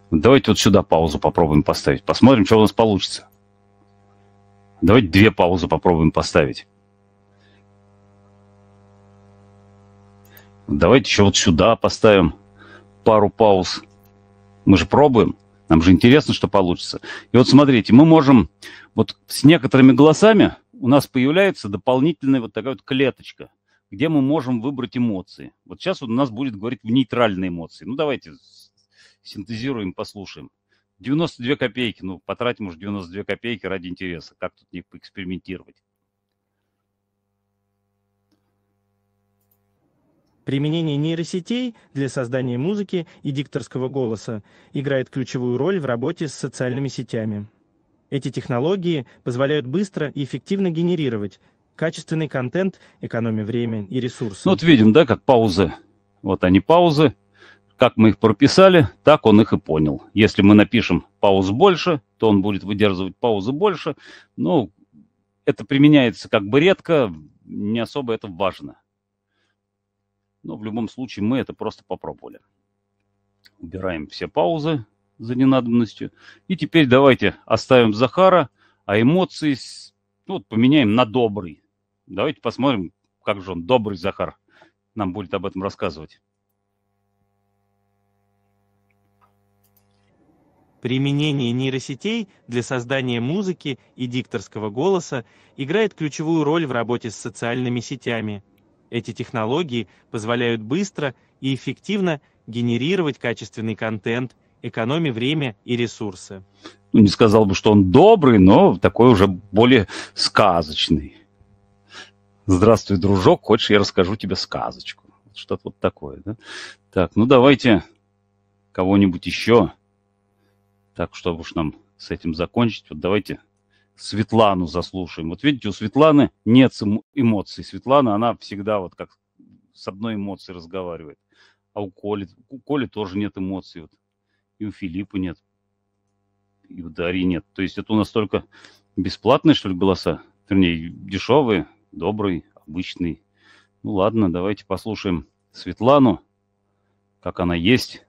давайте вот сюда паузу попробуем поставить, посмотрим, что у нас получится. Давайте две паузы попробуем поставить. Давайте еще вот сюда поставим пару пауз. Мы же пробуем. Нам же интересно, что получится. И вот смотрите, мы можем вот с некоторыми голосами у нас появляется дополнительная вот такая вот клеточка, где мы можем выбрать эмоции. Вот сейчас он у нас будет говорить в нейтральные эмоции. Ну давайте синтезируем, послушаем. 92 копейки, ну, потратим уж 92 копейки ради интереса, как тут не поэкспериментировать. Применение нейросетей для создания музыки и дикторского голоса играет ключевую роль в работе с социальными сетями. Эти технологии позволяют быстро и эффективно генерировать качественный контент, экономя время и ресурсы. Ну, вот видим, да, как паузы. Вот они паузы, как мы их прописали, так он их и понял. Если мы напишем пауз больше, то он будет выдерживать паузы больше. Ну, это применяется как бы редко, не особо это важно. Но в любом случае мы это просто попробовали. Убираем все паузы за ненадобностью. И теперь давайте оставим Захара, а эмоции ну, вот поменяем на добрый. Давайте посмотрим, как же он добрый Захар нам будет об этом рассказывать. Применение нейросетей для создания музыки и дикторского голоса играет ключевую роль в работе с социальными сетями. Эти технологии позволяют быстро и эффективно генерировать качественный контент, экономя время и ресурсы. Ну, не сказал бы, что он добрый, но такой уже более сказочный. Здравствуй, дружок, хочешь, я расскажу тебе сказочку? Что-то вот такое, да? Так, ну давайте кого-нибудь еще. Так, чтобы уж нам с этим закончить, вот давайте Светлану заслушаем. Вот видите, у Светланы нет эмоций. Светлана, она всегда вот как с одной эмоцией разговаривает. А у Коли, у Коли тоже нет эмоций. Вот. И у Филиппа нет. И у Дарьи нет. То есть это у нас только бесплатные, что ли, голоса? Вернее, дешевые, добрый, обычный. Ну ладно, давайте послушаем Светлану, как она есть.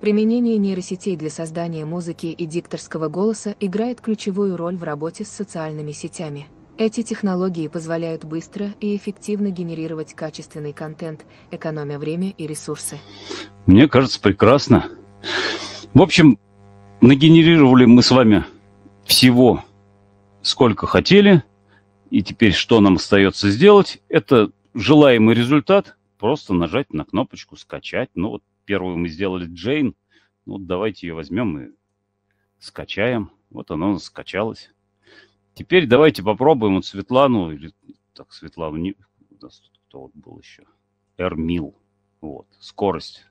Применение нейросетей для создания музыки и дикторского голоса играет ключевую роль в работе с социальными сетями. Эти технологии позволяют быстро и эффективно генерировать качественный контент, экономя время и ресурсы. Мне кажется, прекрасно. В общем, нагенерировали мы с вами всего, сколько хотели, и теперь что нам остается сделать? Это желаемый результат, просто нажать на кнопочку «Скачать». Ну вот первую мы сделали Джейн, ну давайте ее возьмем и скачаем. Вот оно скачалось. Теперь давайте попробуем вот Светлану, или так, Светлану, не, у нас тут кто вот был еще, Эрмил, вот, скорость,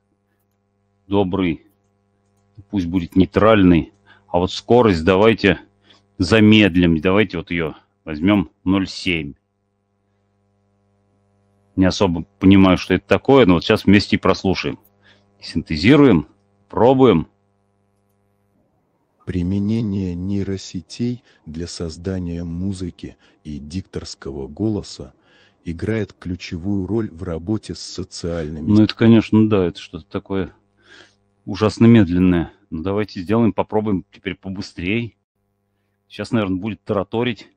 добрый, пусть будет нейтральный, а вот скорость давайте замедлим, давайте вот ее возьмем 0,7. Не особо понимаю, что это такое, но вот сейчас вместе и прослушаем синтезируем, пробуем. Применение нейросетей для создания музыки и дикторского голоса играет ключевую роль в работе с социальными... Ну, это, конечно, да, это что-то такое ужасно медленное. Ну, давайте сделаем, попробуем теперь побыстрее. Сейчас, наверное, будет тараторить.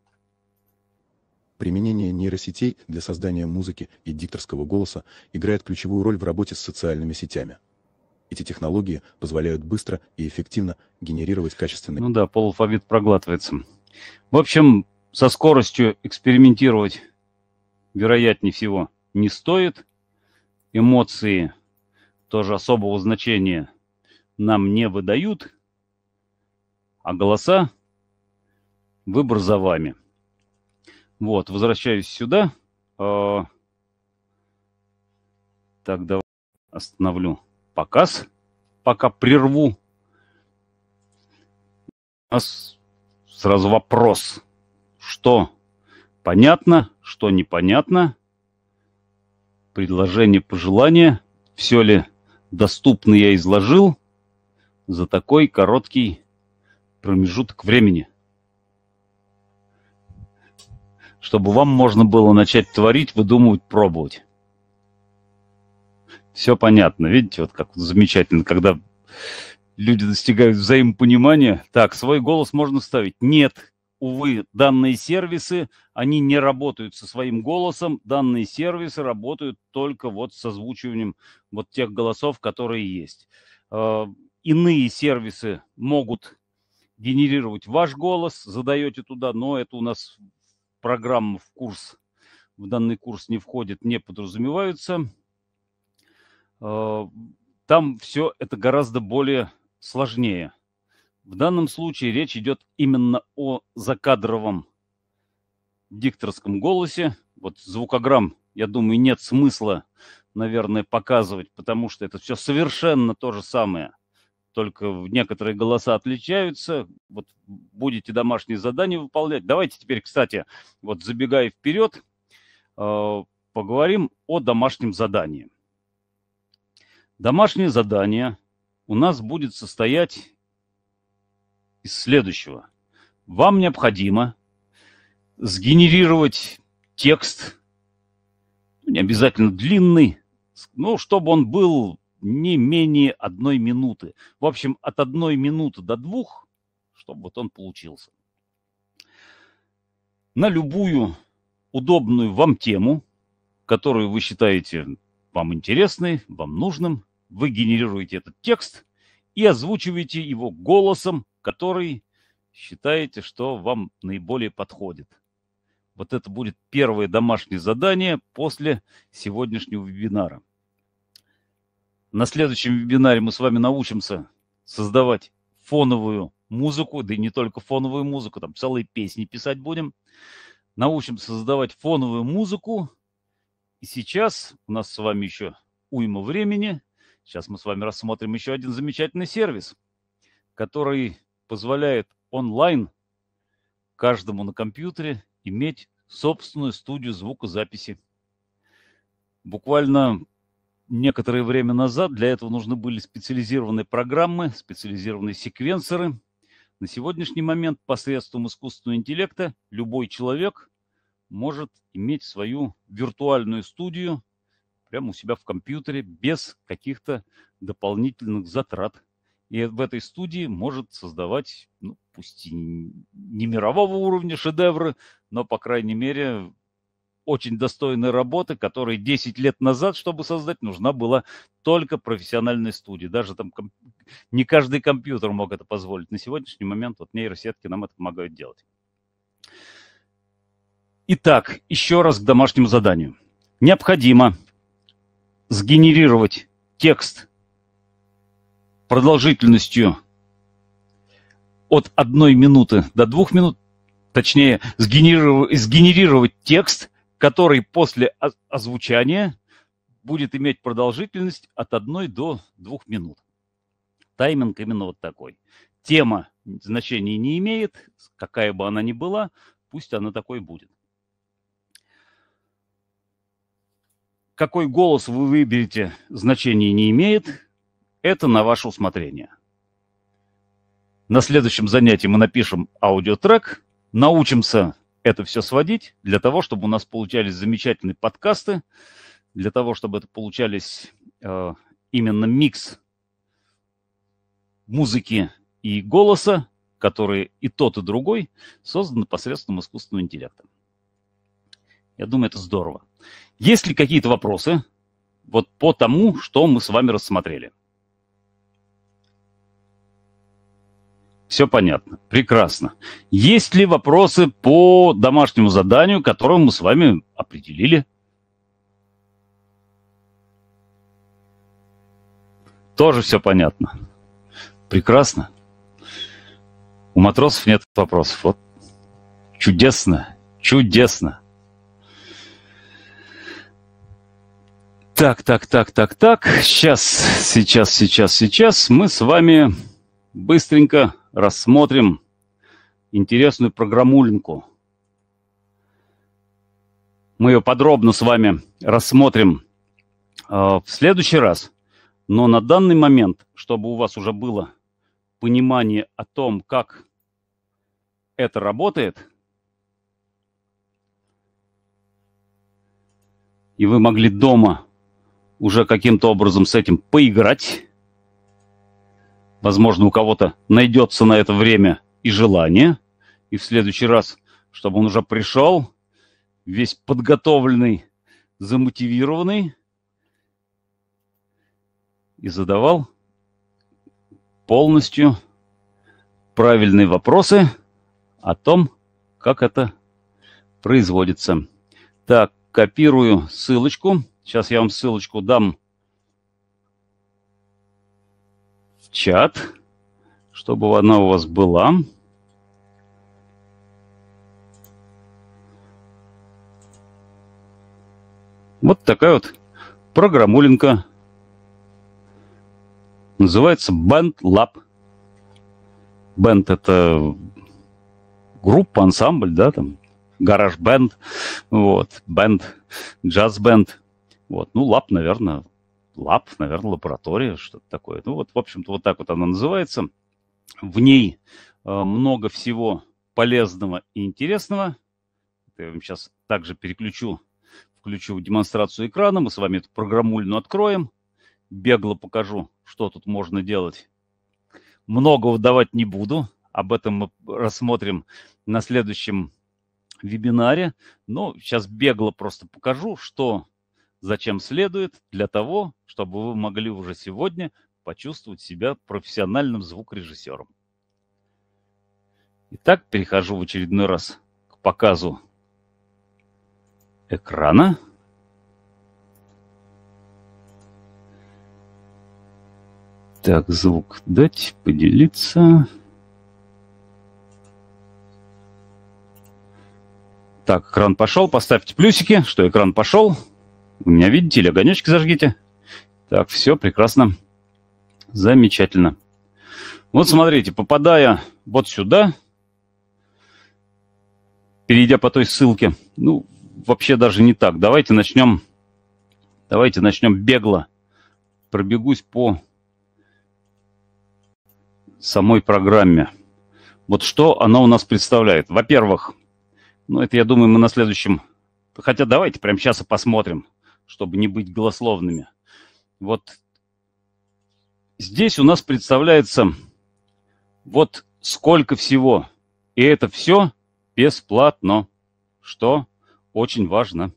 Применение нейросетей для создания музыки и дикторского голоса играет ключевую роль в работе с социальными сетями. Эти технологии позволяют быстро и эффективно генерировать качественные... Ну да, полуалфавит проглатывается. В общем, со скоростью экспериментировать, вероятнее всего, не стоит. Эмоции тоже особого значения нам не выдают, а голоса – выбор за вами. Вот, возвращаюсь сюда. Э, так, давай остановлю показ, пока прерву. У нас сразу вопрос, что понятно, что непонятно, предложение, пожелание, все ли доступно я изложил за такой короткий промежуток времени чтобы вам можно было начать творить, выдумывать, пробовать все понятно. Видите, вот как замечательно, когда люди достигают взаимопонимания. Так, свой голос можно ставить. Нет, увы, данные сервисы, они не работают со своим голосом. Данные сервисы работают только вот с озвучиванием вот тех голосов, которые есть. Э, иные сервисы могут генерировать ваш голос, задаете туда, но это у нас программа в курс, в данный курс не входит, не подразумеваются. Э, там все это гораздо более сложнее. В данном случае речь идет именно о закадровом дикторском голосе. Вот звукограмм, я думаю, нет смысла, наверное, показывать, потому что это все совершенно то же самое. Только некоторые голоса отличаются. Вот будете домашние задания выполнять. Давайте теперь, кстати, вот забегая вперед, э, поговорим о домашнем задании. Домашнее задание у нас будет состоять из следующего. Вам необходимо сгенерировать текст, ну, не обязательно длинный, но ну, чтобы он был не менее одной минуты. В общем, от одной минуты до двух, чтобы вот он получился. На любую удобную вам тему, которую вы считаете вам интересной, вам нужным – вы генерируете этот текст и озвучиваете его голосом, который считаете, что вам наиболее подходит. Вот это будет первое домашнее задание после сегодняшнего вебинара. На следующем вебинаре мы с вами научимся создавать фоновую музыку, да и не только фоновую музыку, там целые песни писать будем. Научимся создавать фоновую музыку. И сейчас у нас с вами еще уйма времени – Сейчас мы с вами рассмотрим еще один замечательный сервис, который позволяет онлайн каждому на компьютере иметь собственную студию звукозаписи. Буквально некоторое время назад для этого нужны были специализированные программы, специализированные секвенсоры. На сегодняшний момент посредством искусственного интеллекта любой человек может иметь свою виртуальную студию прямо у себя в компьютере без каких-то дополнительных затрат. И в этой студии может создавать, ну, пусть и не мирового уровня шедевры, но, по крайней мере, очень достойной работы, которой 10 лет назад, чтобы создать, нужна была только профессиональной студии. Даже там комп... не каждый компьютер мог это позволить. На сегодняшний момент вот нейросетки нам это помогают делать. Итак, еще раз к домашнему заданию. Необходимо сгенерировать текст продолжительностью от одной минуты до двух минут, точнее, сгенерировать, сгенерировать текст, который после озвучания будет иметь продолжительность от одной до двух минут. Тайминг именно вот такой. Тема значения не имеет, какая бы она ни была, пусть она такой будет. Какой голос вы выберете, значения не имеет. Это на ваше усмотрение. На следующем занятии мы напишем аудиотрек, научимся это все сводить для того, чтобы у нас получались замечательные подкасты, для того, чтобы это получались э, именно микс музыки и голоса, которые и тот, и другой созданы посредством искусственного интеллекта. Я думаю, это здорово. Есть ли какие-то вопросы вот по тому, что мы с вами рассмотрели? Все понятно. Прекрасно. Есть ли вопросы по домашнему заданию, которое мы с вами определили? Тоже все понятно. Прекрасно. У матросов нет вопросов. Вот чудесно, чудесно. Так, так, так, так, так. Сейчас, сейчас, сейчас, сейчас мы с вами быстренько рассмотрим интересную программулинку. Мы ее подробно с вами рассмотрим э, в следующий раз. Но на данный момент, чтобы у вас уже было понимание о том, как это работает, и вы могли дома уже каким-то образом с этим поиграть. Возможно, у кого-то найдется на это время и желание. И в следующий раз, чтобы он уже пришел, весь подготовленный, замотивированный, и задавал полностью правильные вопросы о том, как это производится. Так, копирую ссылочку. Сейчас я вам ссылочку дам в чат, чтобы она у вас была. Вот такая вот программулинка. Называется Band Lab. Band это группа, ансамбль, да, там, гараж-бенд, вот, бенд, джаз-бенд – вот. Ну, лап, наверное, лап, наверное, лаборатория, что-то такое. Ну, вот, в общем-то, вот так вот она называется. В ней э, много всего полезного и интересного. Я вам сейчас также переключу, включу демонстрацию экрана. Мы с вами эту программульную откроем. Бегло покажу, что тут можно делать. Много выдавать не буду. Об этом мы рассмотрим на следующем вебинаре. Но сейчас бегло просто покажу, что зачем следует, для того, чтобы вы могли уже сегодня почувствовать себя профессиональным звукорежиссером. Итак, перехожу в очередной раз к показу экрана. Так, звук дать, поделиться. Так, экран пошел, поставьте плюсики, что экран пошел. У меня, видите ли, огонечки зажгите. Так, все, прекрасно. Замечательно. Вот смотрите, попадая вот сюда, перейдя по той ссылке, ну, вообще даже не так. Давайте начнем, давайте начнем бегло. Пробегусь по самой программе. Вот что она у нас представляет. Во-первых, ну это я думаю мы на следующем, хотя давайте прямо сейчас и посмотрим чтобы не быть голословными. Вот здесь у нас представляется вот сколько всего. И это все бесплатно, что очень важно.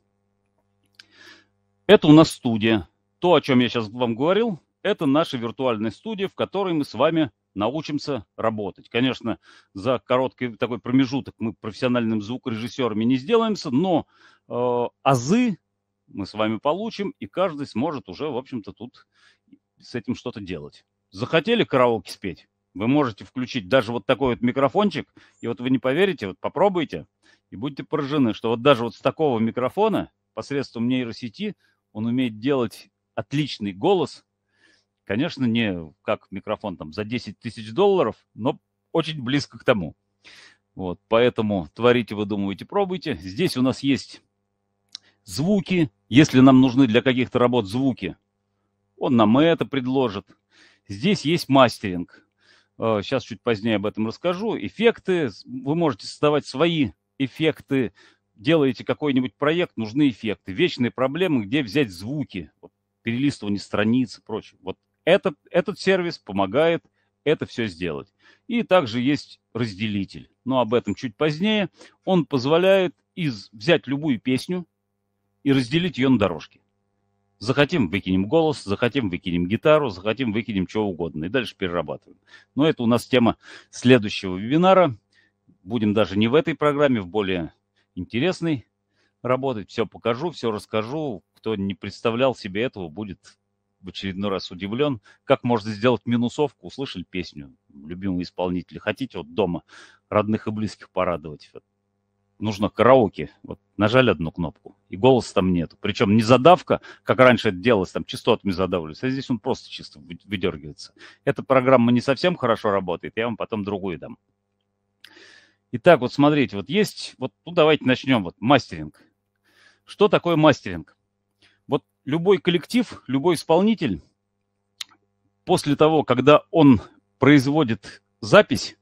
Это у нас студия. То, о чем я сейчас вам говорил, это наша виртуальная студия, в которой мы с вами научимся работать. Конечно, за короткий такой промежуток мы профессиональным звукорежиссерами не сделаемся, но э, азы мы с вами получим, и каждый сможет уже, в общем-то, тут с этим что-то делать. Захотели караоке спеть? Вы можете включить даже вот такой вот микрофончик, и вот вы не поверите, вот попробуйте, и будете поражены, что вот даже вот с такого микрофона посредством нейросети он умеет делать отличный голос, конечно, не как микрофон там за 10 тысяч долларов, но очень близко к тому. Вот, поэтому творите, выдумывайте, пробуйте. Здесь у нас есть звуки, если нам нужны для каких-то работ звуки, он нам это предложит. Здесь есть мастеринг. Э, сейчас чуть позднее об этом расскажу. Эффекты. Вы можете создавать свои эффекты. Делаете какой-нибудь проект, нужны эффекты. Вечные проблемы, где взять звуки. Вот, перелистывание страниц и прочее. Вот это, этот сервис помогает это все сделать. И также есть разделитель. Но об этом чуть позднее. Он позволяет из, взять любую песню, и разделить ее на дорожки. Захотим, выкинем голос, захотим, выкинем гитару, захотим, выкинем чего угодно. И дальше перерабатываем. Но это у нас тема следующего вебинара. Будем даже не в этой программе, в более интересной работать. Все покажу, все расскажу. Кто не представлял себе этого, будет в очередной раз удивлен, как можно сделать минусовку. услышать песню любимого исполнителя, хотите вот дома родных и близких порадовать нужно караоке. Вот нажали одну кнопку, и голоса там нету. Причем не задавка, как раньше это делалось, там частотами задавливались, а здесь он просто чисто выдергивается. Эта программа не совсем хорошо работает, я вам потом другую дам. Итак, вот смотрите, вот есть, вот ну, давайте начнем, вот мастеринг. Что такое мастеринг? Вот любой коллектив, любой исполнитель, после того, когда он производит запись,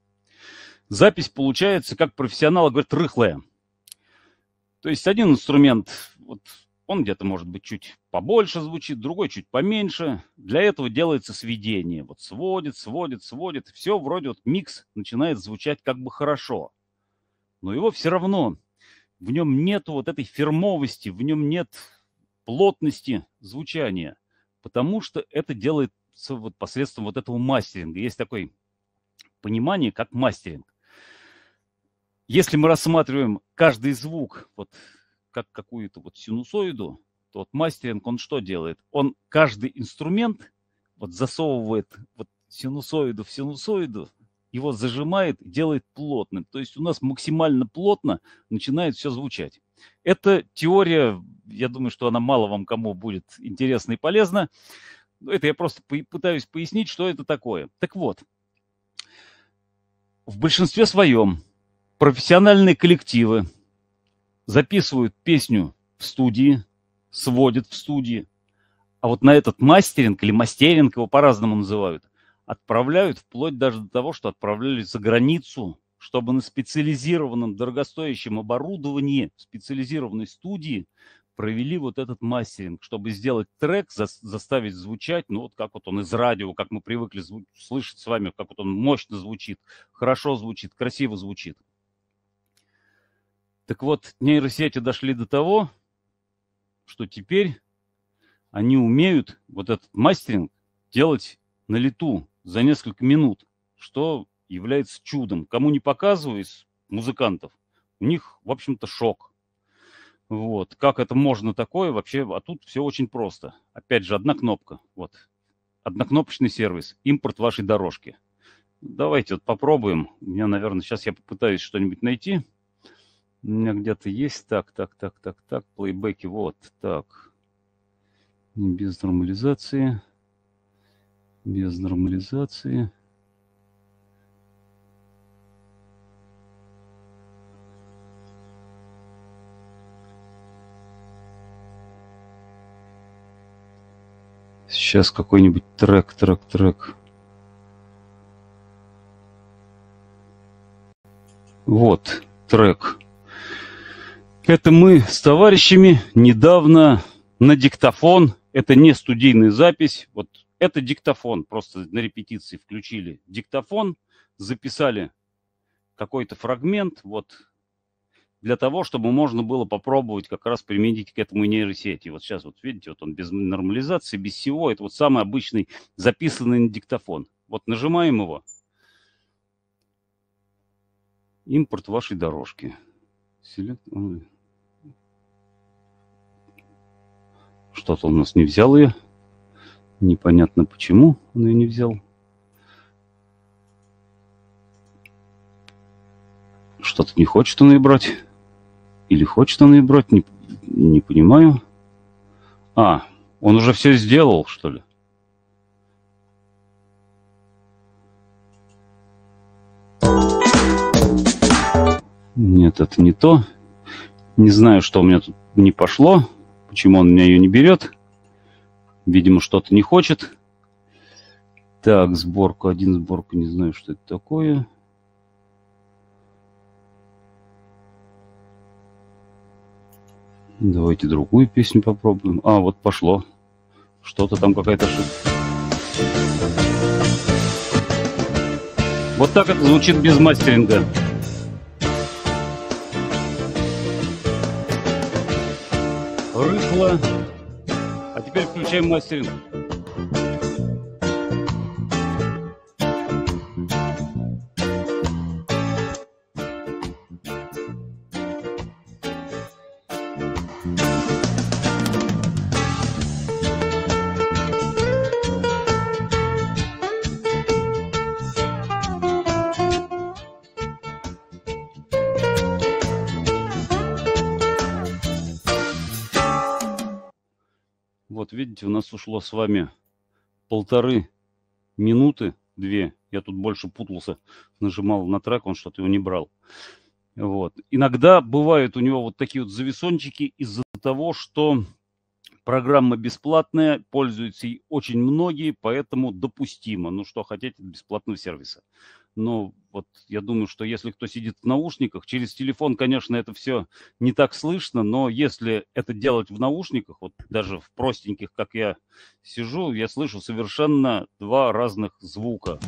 запись получается, как профессионал говорит, рыхлая. То есть один инструмент, вот он где-то, может быть, чуть побольше звучит, другой чуть поменьше. Для этого делается сведение. Вот сводит, сводит, сводит. Все вроде вот микс начинает звучать как бы хорошо. Но его все равно, в нем нет вот этой фирмовости, в нем нет плотности звучания, потому что это делает вот посредством вот этого мастеринга. Есть такое понимание, как мастеринг. Если мы рассматриваем каждый звук вот как какую-то вот синусоиду, то вот мастеринг, он что делает? Он каждый инструмент вот засовывает вот синусоиду в синусоиду, его зажимает, делает плотным. То есть у нас максимально плотно начинает все звучать. Это теория, я думаю, что она мало вам кому будет интересна и полезна. Это я просто пытаюсь пояснить, что это такое. Так вот, в большинстве своем Профессиональные коллективы записывают песню в студии, сводят в студии, а вот на этот мастеринг или мастеринг, его по-разному называют, отправляют вплоть даже до того, что отправляли за границу, чтобы на специализированном дорогостоящем оборудовании, в специализированной студии провели вот этот мастеринг, чтобы сделать трек, за, заставить звучать, ну вот как вот он из радио, как мы привыкли слышать с вами, как вот он мощно звучит, хорошо звучит, красиво звучит. Так вот, нейросети дошли до того, что теперь они умеют вот этот мастеринг делать на лету за несколько минут, что является чудом. Кому не показываю из музыкантов, у них, в общем-то, шок. Вот. Как это можно такое вообще? А тут все очень просто. Опять же, одна кнопка. Вот. Однокнопочный сервис. Импорт вашей дорожки. Давайте вот попробуем. У меня, наверное, сейчас я попытаюсь что-нибудь найти. У меня где-то есть. Так, так, так, так, так. Плейбеки. Вот. Так. Без нормализации. Без нормализации. Сейчас какой-нибудь трек, трек, трек. Вот трек. Это мы с товарищами недавно на диктофон, это не студийная запись, вот это диктофон, просто на репетиции включили диктофон, записали какой-то фрагмент, вот для того, чтобы можно было попробовать как раз применить к этому нейросети. Вот сейчас вот видите, вот он без нормализации, без всего. Это вот самый обычный записанный на диктофон. Вот нажимаем его. Импорт вашей дорожки. Select Что-то он у нас не взял ее. Непонятно, почему он ее не взял. Что-то не хочет он ее брать. Или хочет он ее брать, не, не понимаю. А, он уже все сделал, что ли? Нет, это не то. Не знаю, что у меня тут не пошло. Почему он меня ее не берет? Видимо, что-то не хочет. Так, сборку. Один сборку. Не знаю, что это такое. Давайте другую песню попробуем. А, вот пошло. Что-то там какая-то ошибка. Вот так это звучит без мастеринга. рыхло. А теперь включаем пластилин. у нас ушло с вами полторы минуты, две. Я тут больше путался, нажимал на трек, он что-то его не брал. Вот. Иногда бывают у него вот такие вот зависончики из-за того, что программа бесплатная, пользуются очень многие, поэтому допустимо. Ну что хотите бесплатного сервиса но вот я думаю, что если кто сидит в наушниках, через телефон, конечно, это все не так слышно, но если это делать в наушниках, вот даже в простеньких, как я сижу, я слышу совершенно два разных звука.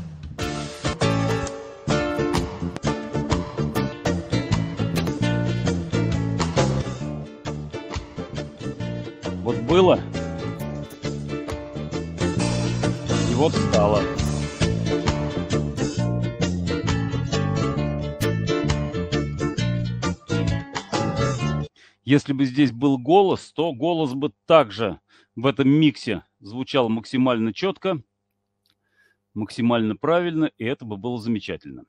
Вот было, и вот стало. Если бы здесь был голос, то голос бы также в этом миксе звучал максимально четко, максимально правильно, и это бы было замечательно.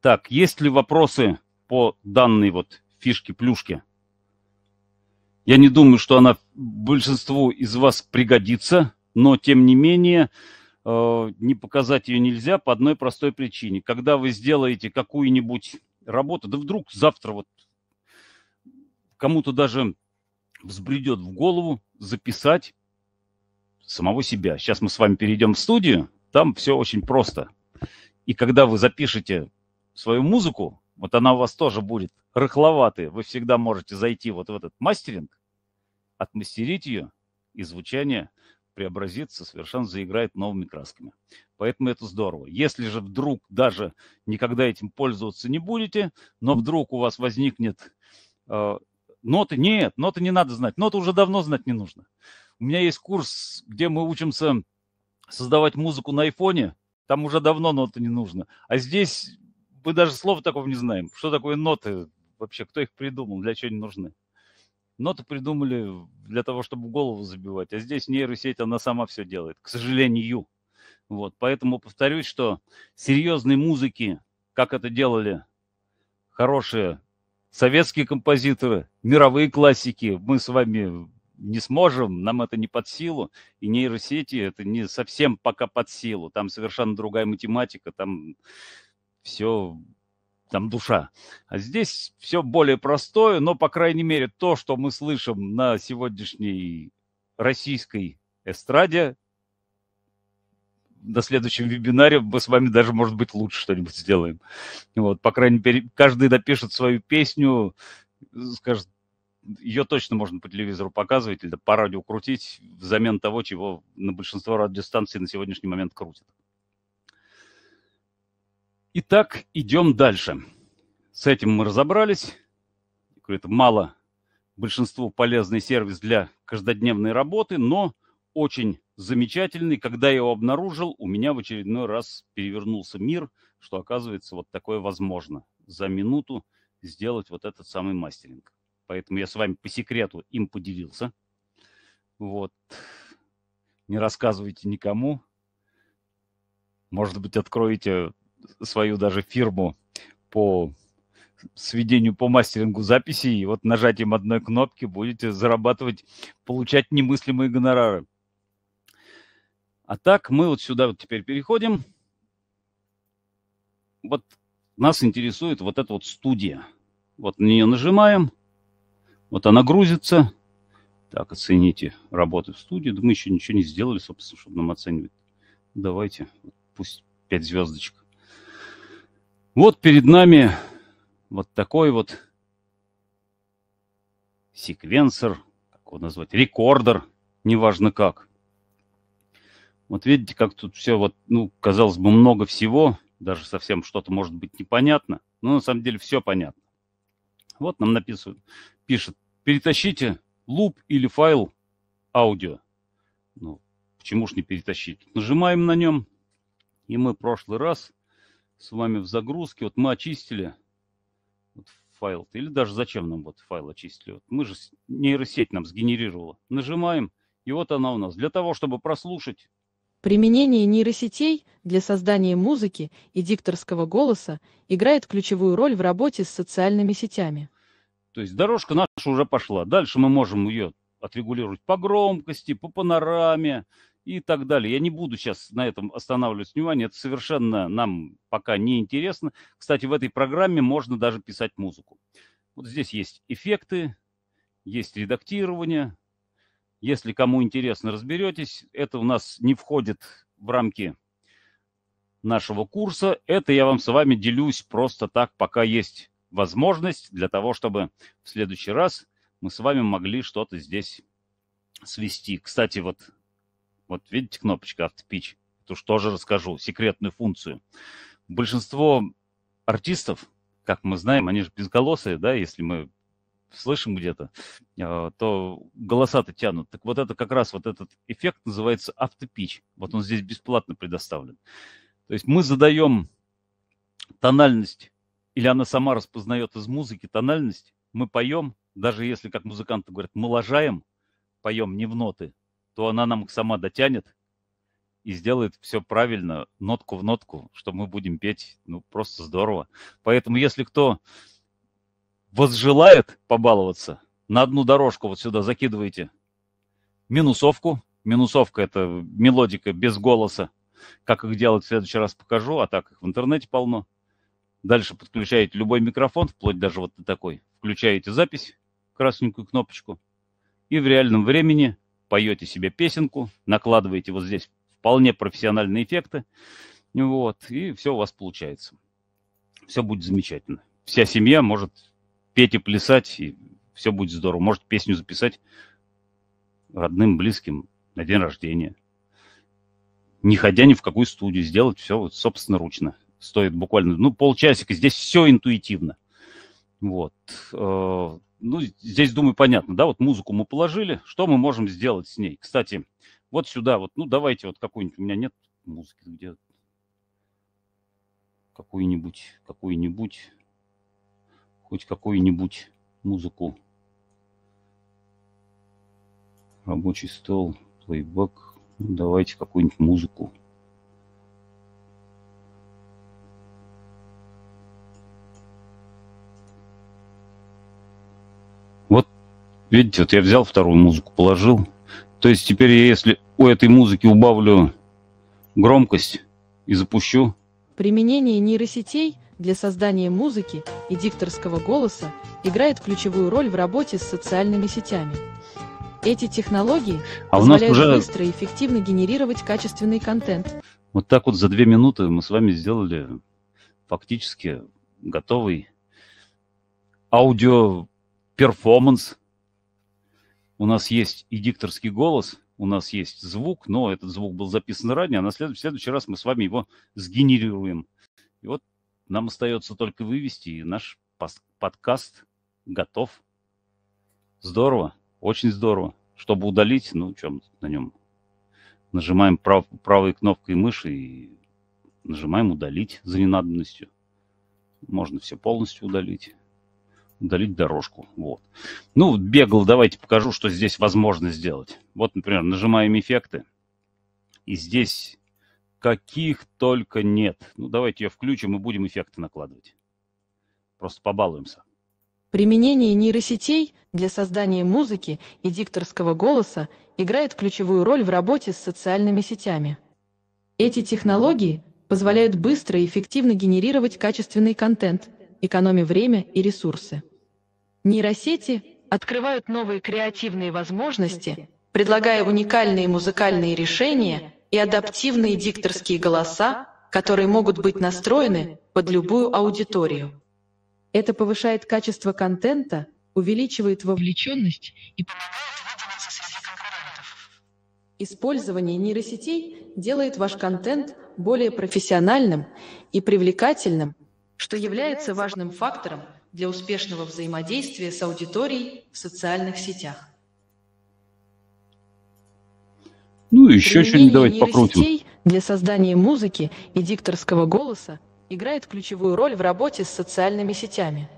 Так, есть ли вопросы по данной вот фишке-плюшке? Я не думаю, что она большинству из вас пригодится, но тем не менее э, не показать ее нельзя по одной простой причине. Когда вы сделаете какую-нибудь работу, да вдруг завтра вот кому-то даже взбредет в голову записать самого себя. Сейчас мы с вами перейдем в студию, там все очень просто. И когда вы запишете свою музыку, вот она у вас тоже будет рыхловатая, вы всегда можете зайти вот в этот мастеринг, отмастерить ее, и звучание преобразится, совершенно заиграет новыми красками. Поэтому это здорово. Если же вдруг даже никогда этим пользоваться не будете, но вдруг у вас возникнет э, Ноты нет, ноты не надо знать. Ноты уже давно знать не нужно. У меня есть курс, где мы учимся создавать музыку на айфоне. Там уже давно ноты не нужно. А здесь мы даже слова такого не знаем. Что такое ноты вообще? Кто их придумал? Для чего они нужны? Ноты придумали для того, чтобы голову забивать. А здесь нейросеть, она сама все делает. К сожалению. Вот. Поэтому повторюсь, что серьезной музыки, как это делали хорошие советские композиторы, мировые классики. Мы с вами не сможем, нам это не под силу, и нейросети это не совсем пока под силу. Там совершенно другая математика, там все, там душа. А здесь все более простое, но, по крайней мере, то, что мы слышим на сегодняшней российской эстраде, на следующем вебинаре мы с вами даже, может быть, лучше что-нибудь сделаем. Вот, по крайней мере, каждый напишет свою песню, скажет, ее точно можно по телевизору показывать или по радио крутить взамен того, чего на большинство радиостанций на сегодняшний момент крутят. Итак, идем дальше. С этим мы разобрались. Это мало большинству полезный сервис для каждодневной работы, но очень замечательный. Когда я его обнаружил, у меня в очередной раз перевернулся мир, что оказывается вот такое возможно. За минуту сделать вот этот самый мастеринг. Поэтому я с вами по секрету им поделился. Вот. Не рассказывайте никому. Может быть, откроете свою даже фирму по сведению по мастерингу записи, и вот нажатием одной кнопки будете зарабатывать, получать немыслимые гонорары. А так мы вот сюда вот теперь переходим. Вот нас интересует вот эта вот студия. Вот на нее нажимаем. Вот она грузится. Так, оцените работы в студии. Да мы еще ничего не сделали, собственно, чтобы нам оценивать. Давайте, пусть 5 звездочек. Вот перед нами вот такой вот секвенсор, как его назвать, рекордер, неважно как. Вот видите, как тут все вот, ну, казалось бы, много всего, даже совсем что-то может быть непонятно, но на самом деле все понятно. Вот нам написывают, пишет, перетащите луп или файл аудио. Ну, почему ж не перетащить? Нажимаем на нем, и мы в прошлый раз с вами в загрузке, вот мы очистили вот файл, или даже зачем нам вот файл очистили? Вот мы же нейросеть нам сгенерировала. Нажимаем, и вот она у нас. Для того, чтобы прослушать Применение нейросетей для создания музыки и дикторского голоса играет ключевую роль в работе с социальными сетями. То есть дорожка наша уже пошла. Дальше мы можем ее отрегулировать по громкости, по панораме и так далее. Я не буду сейчас на этом останавливать внимание, это совершенно нам пока не интересно. Кстати, в этой программе можно даже писать музыку. Вот здесь есть эффекты, есть редактирование, если кому интересно, разберетесь. Это у нас не входит в рамки нашего курса. Это я вам с вами делюсь просто так, пока есть возможность для того, чтобы в следующий раз мы с вами могли что-то здесь свести. Кстати, вот, вот видите кнопочка автопич? Это уж тоже расскажу, секретную функцию. Большинство артистов, как мы знаем, они же безголосые, да, если мы слышим где-то, а, то голоса-то тянут. Так вот это как раз вот этот эффект называется автопич. Вот он здесь бесплатно предоставлен. То есть мы задаем тональность, или она сама распознает из музыки тональность, мы поем, даже если, как музыканты говорят, мы лажаем, поем не в ноты, то она нам сама дотянет и сделает все правильно, нотку в нотку, что мы будем петь, ну, просто здорово. Поэтому, если кто возжелает побаловаться, на одну дорожку вот сюда закидываете минусовку. Минусовка – это мелодика без голоса. Как их делать, в следующий раз покажу, а так их в интернете полно. Дальше подключаете любой микрофон, вплоть даже вот такой. Включаете запись, красненькую кнопочку, и в реальном времени поете себе песенку, накладываете вот здесь вполне профессиональные эффекты, вот, и все у вас получается. Все будет замечательно. Вся семья может петь и плясать, и все будет здорово. Может, песню записать родным, близким на день рождения. Не ходя ни в какую студию, сделать все вот собственноручно. Стоит буквально, ну, полчасика. Здесь все интуитивно. Вот. Э, ну, здесь, думаю, понятно, да, вот музыку мы положили, что мы можем сделать с ней? Кстати, вот сюда вот, ну, давайте вот какую-нибудь, у меня нет музыки где какую-нибудь, какую-нибудь, хоть какую-нибудь музыку. Рабочий стол, плейбэк. Ну, давайте какую-нибудь музыку. Вот, видите, вот я взял вторую музыку, положил. То есть теперь я, если у этой музыки убавлю громкость и запущу... Применение нейросетей – для создания музыки и дикторского голоса играет ключевую роль в работе с социальными сетями. Эти технологии а позволяют уже... быстро и эффективно генерировать качественный контент. Вот так вот за две минуты мы с вами сделали фактически готовый аудио-перформанс. У нас есть и дикторский голос, у нас есть звук, но этот звук был записан ранее, а на след- в следующий раз мы с вами его сгенерируем. И вот нам остается только вывести, и наш подкаст готов. Здорово, очень здорово. Чтобы удалить, ну, чем на нем? Нажимаем прав, правой кнопкой мыши и нажимаем удалить за ненадобностью. Можно все полностью удалить. Удалить дорожку. Вот. Ну, бегал, давайте покажу, что здесь возможно сделать. Вот, например, нажимаем эффекты. И здесь каких только нет. Ну, давайте ее включим и будем эффекты накладывать. Просто побалуемся. Применение нейросетей для создания музыки и дикторского голоса играет ключевую роль в работе с социальными сетями. Эти технологии позволяют быстро и эффективно генерировать качественный контент, экономя время и ресурсы. Нейросети открывают новые креативные возможности, предлагая уникальные музыкальные решения – и адаптивные дикторские голоса, которые могут быть настроены под любую аудиторию. Это повышает качество контента, увеличивает вовлеченность и помогает выделиться среди конкурентов. Использование нейросетей делает ваш контент более профессиональным и привлекательным, что является важным фактором для успешного взаимодействия с аудиторией в социальных сетях. Ну и еще что-нибудь давайте покрутим. для создания музыки и дикторского голоса играет ключевую роль в работе с социальными сетями.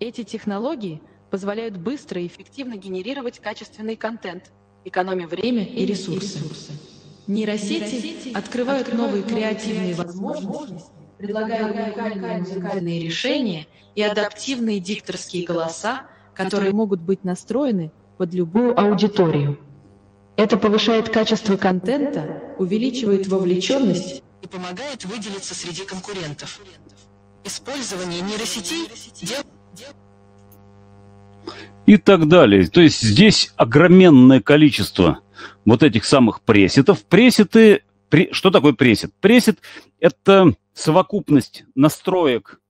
Эти технологии позволяют быстро и эффективно генерировать качественный контент, экономя время и ресурсы. Нейросети, открывают, новые креативные возможности, предлагая уникальные музыкальные решения и адаптивные дикторские голоса, которые могут быть настроены под любую аудиторию. Это повышает качество контента, увеличивает вовлеченность и помогает выделиться среди конкурентов. Использование нейросетей и так далее. То есть здесь огроменное количество вот этих самых пресетов. Пресеты... Пре, что такое пресет? Пресет – это совокупность настроек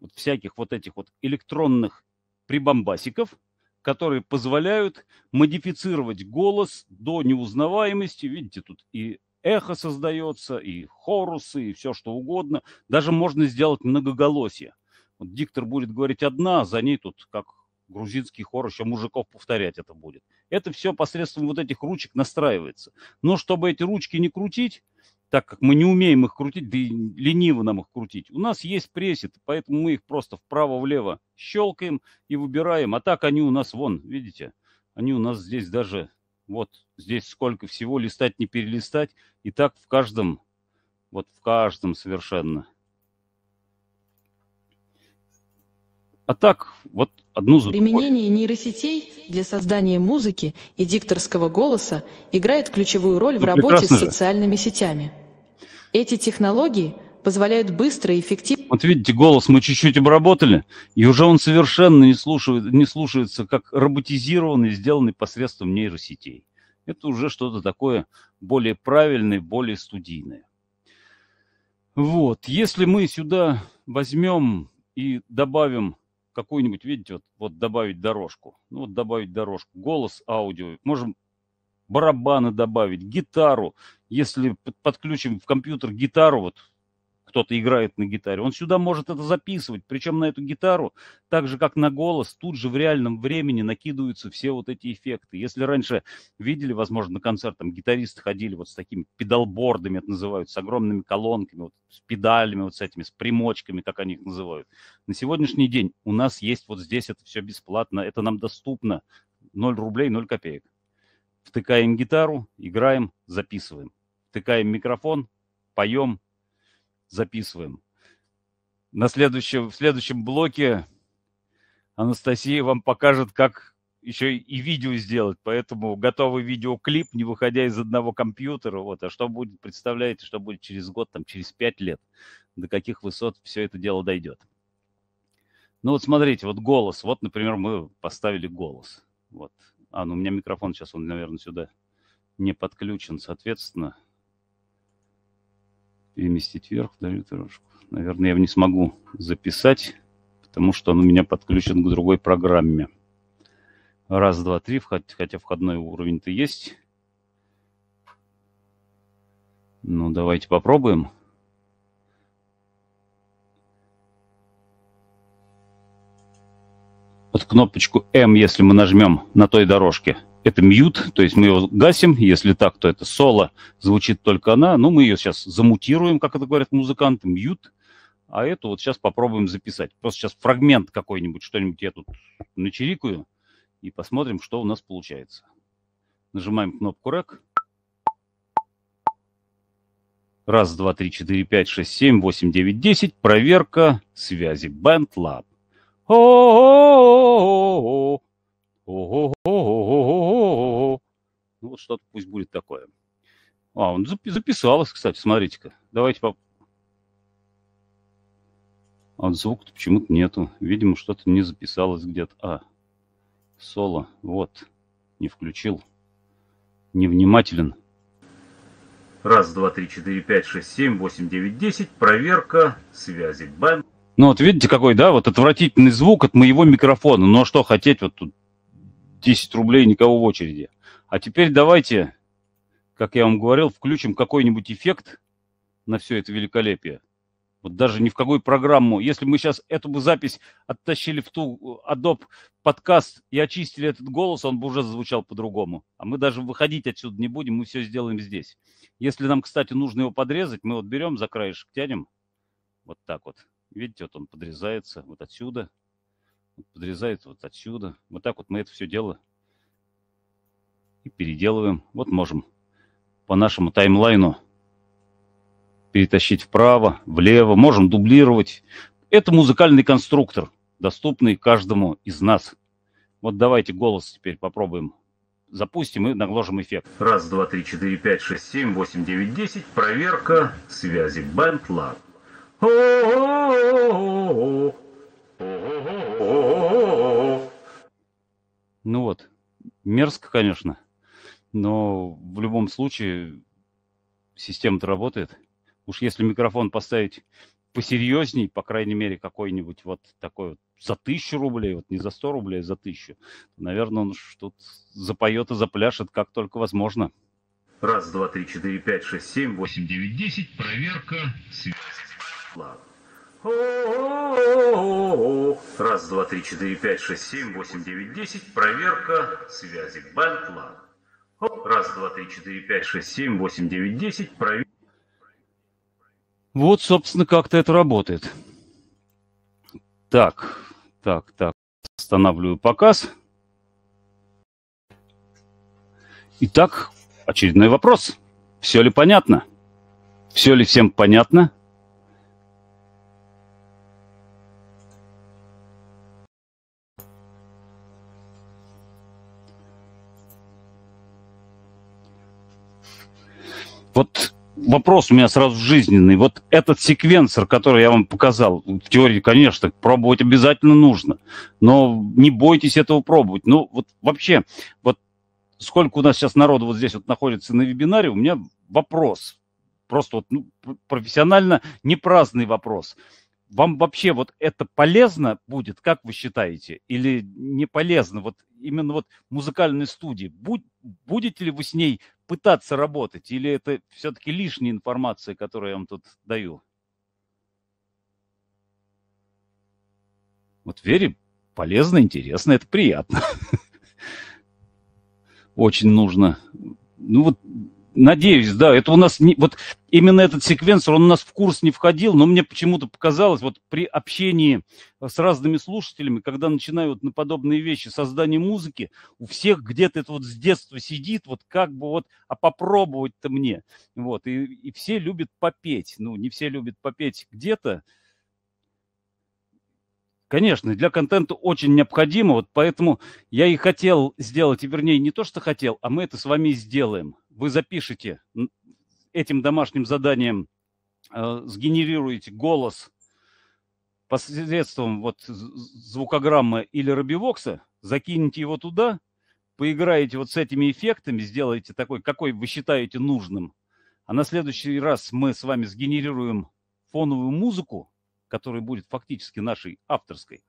вот всяких вот этих вот электронных прибамбасиков – которые позволяют модифицировать голос до неузнаваемости. Видите, тут и эхо создается, и хорусы, и все что угодно. Даже можно сделать многоголосие. Вот диктор будет говорить одна, за ней тут как грузинский хор еще мужиков повторять это будет. Это все посредством вот этих ручек настраивается. Но чтобы эти ручки не крутить, так как мы не умеем их крутить, да и лениво нам их крутить. У нас есть пресет, поэтому мы их просто вправо-влево щелкаем и выбираем. А так они у нас вон, видите, они у нас здесь даже, вот здесь сколько всего, листать не перелистать. И так в каждом, вот в каждом совершенно. А так, вот одну звуковую. Применение нейросетей для создания музыки и дикторского голоса играет ключевую роль ну, в работе с социальными сетями. Эти технологии позволяют быстро и эффективно... Вот видите, голос мы чуть-чуть обработали, и уже он совершенно не, слушает, не слушается, как роботизированный, сделанный посредством нейросетей. Это уже что-то такое более правильное, более студийное. Вот, если мы сюда возьмем и добавим какую-нибудь, видите, вот, вот добавить дорожку. Ну, вот добавить дорожку. Голос, аудио. Можем барабаны добавить, гитару. Если подключим в компьютер гитару, вот кто-то играет на гитаре, он сюда может это записывать. Причем на эту гитару, так же как на голос, тут же в реальном времени накидываются все вот эти эффекты. Если раньше видели, возможно, на концерт, там гитаристы ходили вот с такими педалбордами, это называют, с огромными колонками, вот, с педалями вот с этими, с примочками, как они их называют. На сегодняшний день у нас есть вот здесь это все бесплатно, это нам доступно. 0 рублей, 0 копеек. Втыкаем гитару, играем, записываем. Втыкаем микрофон, поем, записываем. На следующем, в следующем блоке Анастасия вам покажет, как еще и видео сделать, поэтому готовый видеоклип, не выходя из одного компьютера, вот, а что будет, представляете, что будет через год, там, через пять лет, до каких высот все это дело дойдет. Ну вот смотрите, вот голос, вот, например, мы поставили голос, вот, а, ну у меня микрофон сейчас, он, наверное, сюда не подключен, соответственно, переместить вверх, даю дорожку. Наверное, я не смогу записать, потому что он у меня подключен к другой программе. Раз, два, три, хотя входной уровень-то есть. Ну, давайте попробуем. Под кнопочку М, если мы нажмем на той дорожке – это мьют, то есть мы его гасим, если так, то это соло, звучит только она, но ну, мы ее сейчас замутируем, как это говорят музыканты, мьют, а эту вот сейчас попробуем записать. Просто сейчас фрагмент какой-нибудь, что-нибудь я тут начерикаю, и посмотрим, что у нас получается. Нажимаем кнопку REC. Раз, два, три, четыре, пять, шесть, семь, восемь, девять, десять. Проверка связи. BandLab. О-о-о-о-о ого го го го го Ну, вот что-то пусть будет такое. А, он записалось, кстати, смотрите-ка. Давайте по... А вот звука-то почему-то нету. Видимо, что-то не записалось где-то. А, соло, вот, не включил. Невнимателен. Раз, два, три, четыре, пять, шесть, семь, восемь, девять, десять. Проверка связи. Бам. Ну вот видите, какой, да, вот отвратительный звук от моего микрофона. Но что хотеть, вот тут 10 рублей, никого в очереди. А теперь давайте, как я вам говорил, включим какой-нибудь эффект на все это великолепие. Вот даже ни в какую программу. Если мы сейчас эту бы запись оттащили в ту Adobe подкаст и очистили этот голос, он бы уже звучал по-другому. А мы даже выходить отсюда не будем, мы все сделаем здесь. Если нам, кстати, нужно его подрезать, мы вот берем за краешек, тянем. Вот так вот. Видите, вот он подрезается вот отсюда подрезает вот отсюда. Вот так вот мы это все дело и переделываем. Вот можем по нашему таймлайну перетащить вправо, влево, можем дублировать. Это музыкальный конструктор, доступный каждому из нас. Вот давайте голос теперь попробуем. Запустим и наложим эффект. Раз, два, три, четыре, пять, шесть, семь, восемь, девять, десять. Проверка связи. Band Lab. О-о-о-о-о. Ну вот, мерзко, конечно, но в любом случае система-то работает. Уж если микрофон поставить посерьезней, по крайней мере, какой-нибудь вот такой вот за тысячу рублей, вот не за сто рублей, а за тысячу, наверное, он что-то запоет и запляшет, как только возможно. Раз, два, три, четыре, пять, шесть, семь, восемь, девять, десять. Проверка связи. Ладно. Раз, два, три, четыре, пять, шесть, семь, восемь, девять, десять. Проверка связи. Бэнклан. Раз, два, три, четыре, пять, шесть, семь, восемь, девять, десять. Проверка. Вот, собственно, как-то это работает. Так, так, так. Останавливаю показ. Итак, очередной вопрос. Все ли понятно? Все ли всем понятно? Вот вопрос у меня сразу жизненный. Вот этот секвенсор, который я вам показал, в теории, конечно, пробовать обязательно нужно, но не бойтесь этого пробовать. Ну, вот вообще, вот сколько у нас сейчас народу вот здесь вот находится на вебинаре, у меня вопрос. Просто вот ну, профессионально непраздный вопрос. Вам вообще вот это полезно будет, как вы считаете, или не полезно? Вот именно вот музыкальной студии, будь, будете ли вы с ней пытаться работать? Или это все-таки лишняя информация, которую я вам тут даю? Вот вере полезно, интересно, это приятно. Очень нужно. Ну вот Надеюсь, да, это у нас не, вот именно этот секвенсор, он у нас в курс не входил, но мне почему-то показалось, вот при общении э, с разными слушателями, когда начинают на подобные вещи, создание музыки, у всех где-то это вот с детства сидит, вот как бы вот, а попробовать-то мне, вот, и, и все любят попеть, ну, не все любят попеть где-то, Конечно, для контента очень необходимо, вот поэтому я и хотел сделать, и вернее не то, что хотел, а мы это с вами сделаем. Вы запишете этим домашним заданием, э, сгенерируете голос посредством вот звукограммы или робивокса, закинете его туда, поиграете вот с этими эффектами, сделаете такой, какой вы считаете нужным. А на следующий раз мы с вами сгенерируем фоновую музыку, которая будет фактически нашей авторской.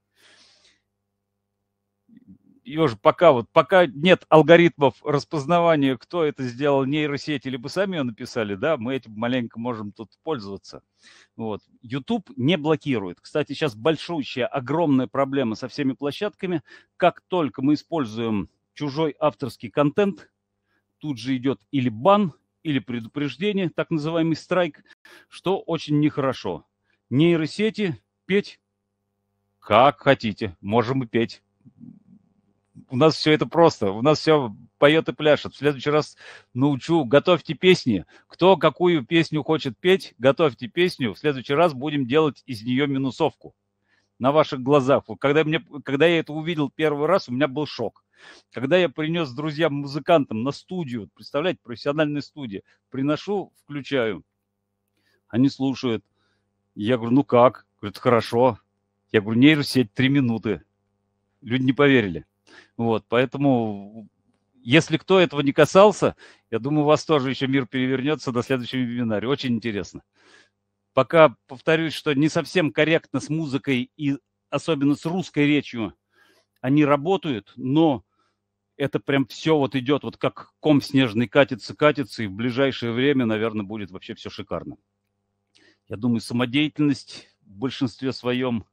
Ее же пока, вот, пока нет алгоритмов распознавания, кто это сделал, нейросеть, либо сами ее написали, да, мы этим маленько можем тут пользоваться. Вот. YouTube не блокирует. Кстати, сейчас большущая, огромная проблема со всеми площадками. Как только мы используем чужой авторский контент, тут же идет или бан, или предупреждение, так называемый страйк, что очень нехорошо нейросети, петь? Как хотите, можем и петь. У нас все это просто, у нас все поет и пляшет. В следующий раз научу, готовьте песни. Кто какую песню хочет петь, готовьте песню. В следующий раз будем делать из нее минусовку на ваших глазах. Когда, мне, когда я это увидел первый раз, у меня был шок. Когда я принес друзьям-музыкантам на студию, представляете, профессиональной студии, приношу, включаю, они слушают, я говорю, ну как? Говорит, хорошо. Я говорю, нейросеть три минуты. Люди не поверили. Вот, поэтому, если кто этого не касался, я думаю, у вас тоже еще мир перевернется до следующего вебинара. Очень интересно. Пока повторюсь, что не совсем корректно с музыкой и особенно с русской речью они работают, но это прям все вот идет, вот как ком снежный катится, катится, и в ближайшее время, наверное, будет вообще все шикарно я думаю, самодеятельность в большинстве своем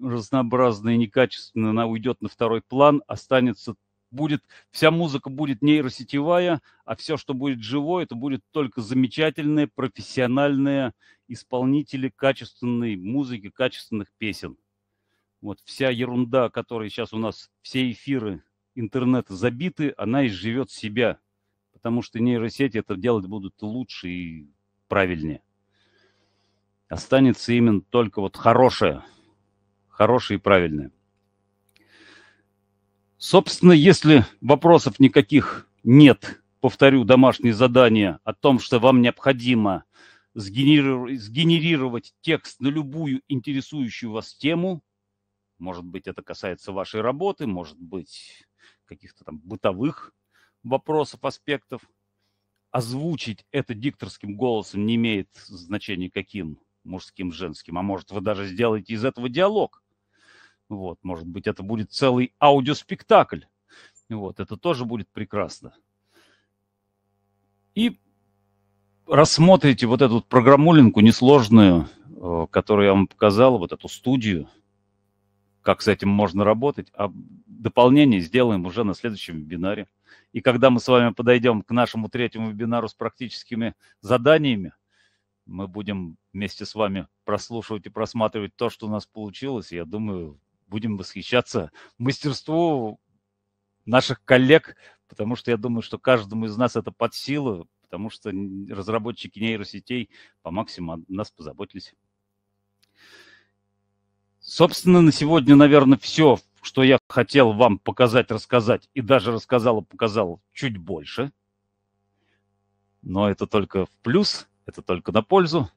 разнообразная, и некачественная, она уйдет на второй план, останется будет, вся музыка будет нейросетевая, а все, что будет живое, это будет только замечательные профессиональные исполнители качественной музыки, качественных песен. Вот вся ерунда, которая сейчас у нас все эфиры интернета забиты, она изживет себя, потому что нейросети это делать будут лучше и правильнее останется именно только вот хорошее, хорошее и правильное. Собственно, если вопросов никаких нет, повторю домашнее задание о том, что вам необходимо сгенерировать, сгенерировать текст на любую интересующую вас тему. Может быть, это касается вашей работы, может быть, каких-то там бытовых вопросов, аспектов. Озвучить это дикторским голосом не имеет значения каким мужским, женским, а может вы даже сделаете из этого диалог. Вот, может быть, это будет целый аудиоспектакль. Вот, это тоже будет прекрасно. И рассмотрите вот эту программулинку несложную, э, которую я вам показал, вот эту студию, как с этим можно работать, а дополнение сделаем уже на следующем вебинаре. И когда мы с вами подойдем к нашему третьему вебинару с практическими заданиями, мы будем вместе с вами прослушивать и просматривать то, что у нас получилось. Я думаю, будем восхищаться мастерству наших коллег, потому что я думаю, что каждому из нас это под силу, потому что разработчики нейросетей по максимуму нас позаботились. Собственно, на сегодня, наверное, все, что я хотел вам показать, рассказать, и даже рассказал и а показал чуть больше. Но это только в плюс – это только на пользу.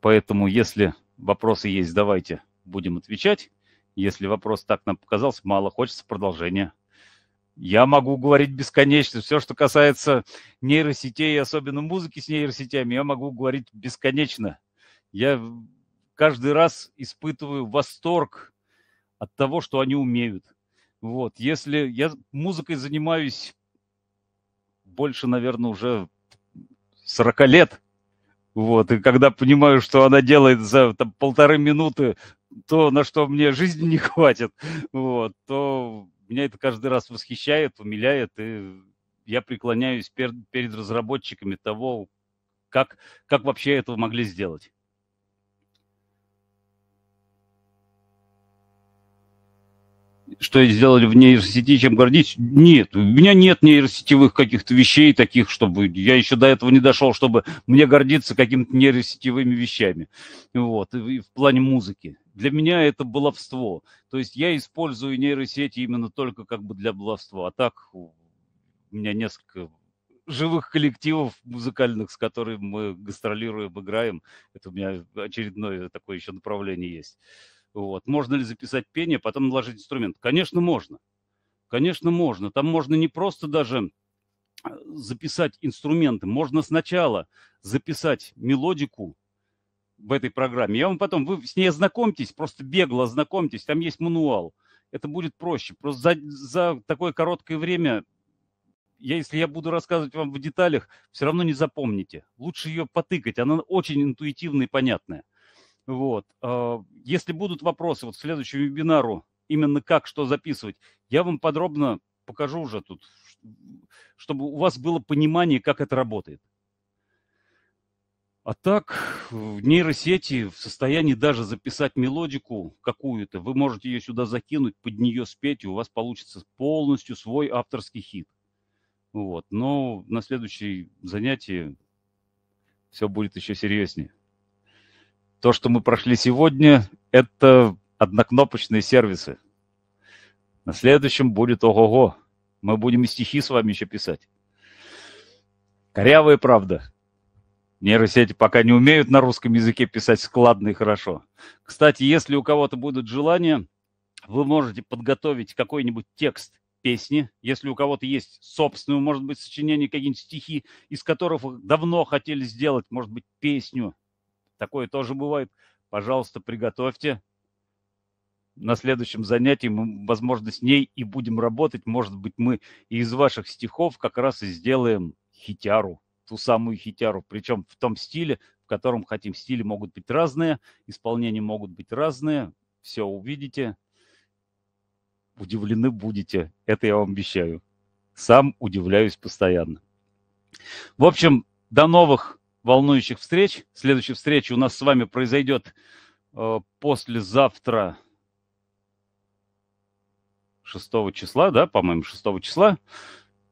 Поэтому, если вопросы есть, давайте будем отвечать. Если вопрос так нам показался, мало хочется продолжения. Я могу говорить бесконечно. Все, что касается нейросетей, особенно музыки с нейросетями, я могу говорить бесконечно. Я каждый раз испытываю восторг от того, что они умеют. Вот, если я музыкой занимаюсь больше, наверное, уже 40 лет, вот, и когда понимаю, что она делает за там, полторы минуты то, на что мне жизни не хватит, вот, то меня это каждый раз восхищает, умиляет, и я преклоняюсь пер- перед разработчиками того, как, как вообще этого могли сделать. что сделали в нейросети, чем гордись. Нет, у меня нет нейросетевых каких-то вещей таких, чтобы я еще до этого не дошел, чтобы мне гордиться какими-то нейросетевыми вещами. Вот, и в плане музыки. Для меня это баловство. То есть я использую нейросети именно только как бы для баловства. А так у меня несколько живых коллективов музыкальных, с которыми мы гастролируем, играем. Это у меня очередное такое еще направление есть. Вот. Можно ли записать пение, потом наложить инструмент? Конечно, можно. Конечно, можно. Там можно не просто даже э, записать инструменты, можно сначала записать мелодику в этой программе. Я вам потом, вы с ней ознакомьтесь, просто бегло ознакомьтесь, там есть мануал. Это будет проще. Просто за, за такое короткое время я, если я буду рассказывать вам в деталях, все равно не запомните. Лучше ее потыкать, она очень интуитивная и понятная. Вот. Э, если будут вопросы вот к следующему вебинару, именно как что записывать, я вам подробно покажу уже тут, чтобы у вас было понимание, как это работает. А так, в нейросети в состоянии даже записать мелодику какую-то. Вы можете ее сюда закинуть, под нее спеть, и у вас получится полностью свой авторский хит. Вот. Но на следующей занятии все будет еще серьезнее то, что мы прошли сегодня, это однокнопочные сервисы. На следующем будет ого-го. Мы будем и стихи с вами еще писать. Корявая правда. Нейросети пока не умеют на русском языке писать складно и хорошо. Кстати, если у кого-то будут желания, вы можете подготовить какой-нибудь текст песни, если у кого-то есть собственное, может быть, сочинение, какие-нибудь стихи, из которых вы давно хотели сделать, может быть, песню, Такое тоже бывает. Пожалуйста, приготовьте. На следующем занятии мы, возможно, с ней и будем работать. Может быть, мы из ваших стихов как раз и сделаем хитяру, ту самую хитяру. Причем в том стиле, в котором хотим. Стили могут быть разные, исполнения могут быть разные. Все увидите удивлены будете. Это я вам обещаю. Сам удивляюсь постоянно. В общем, до новых волнующих встреч. Следующая встреча у нас с вами произойдет э, послезавтра 6 числа, да, по-моему, 6 числа,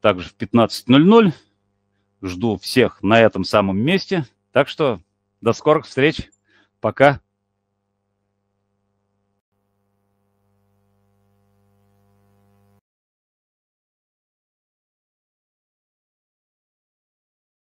также в 15.00. Жду всех на этом самом месте. Так что до скорых встреч. Пока.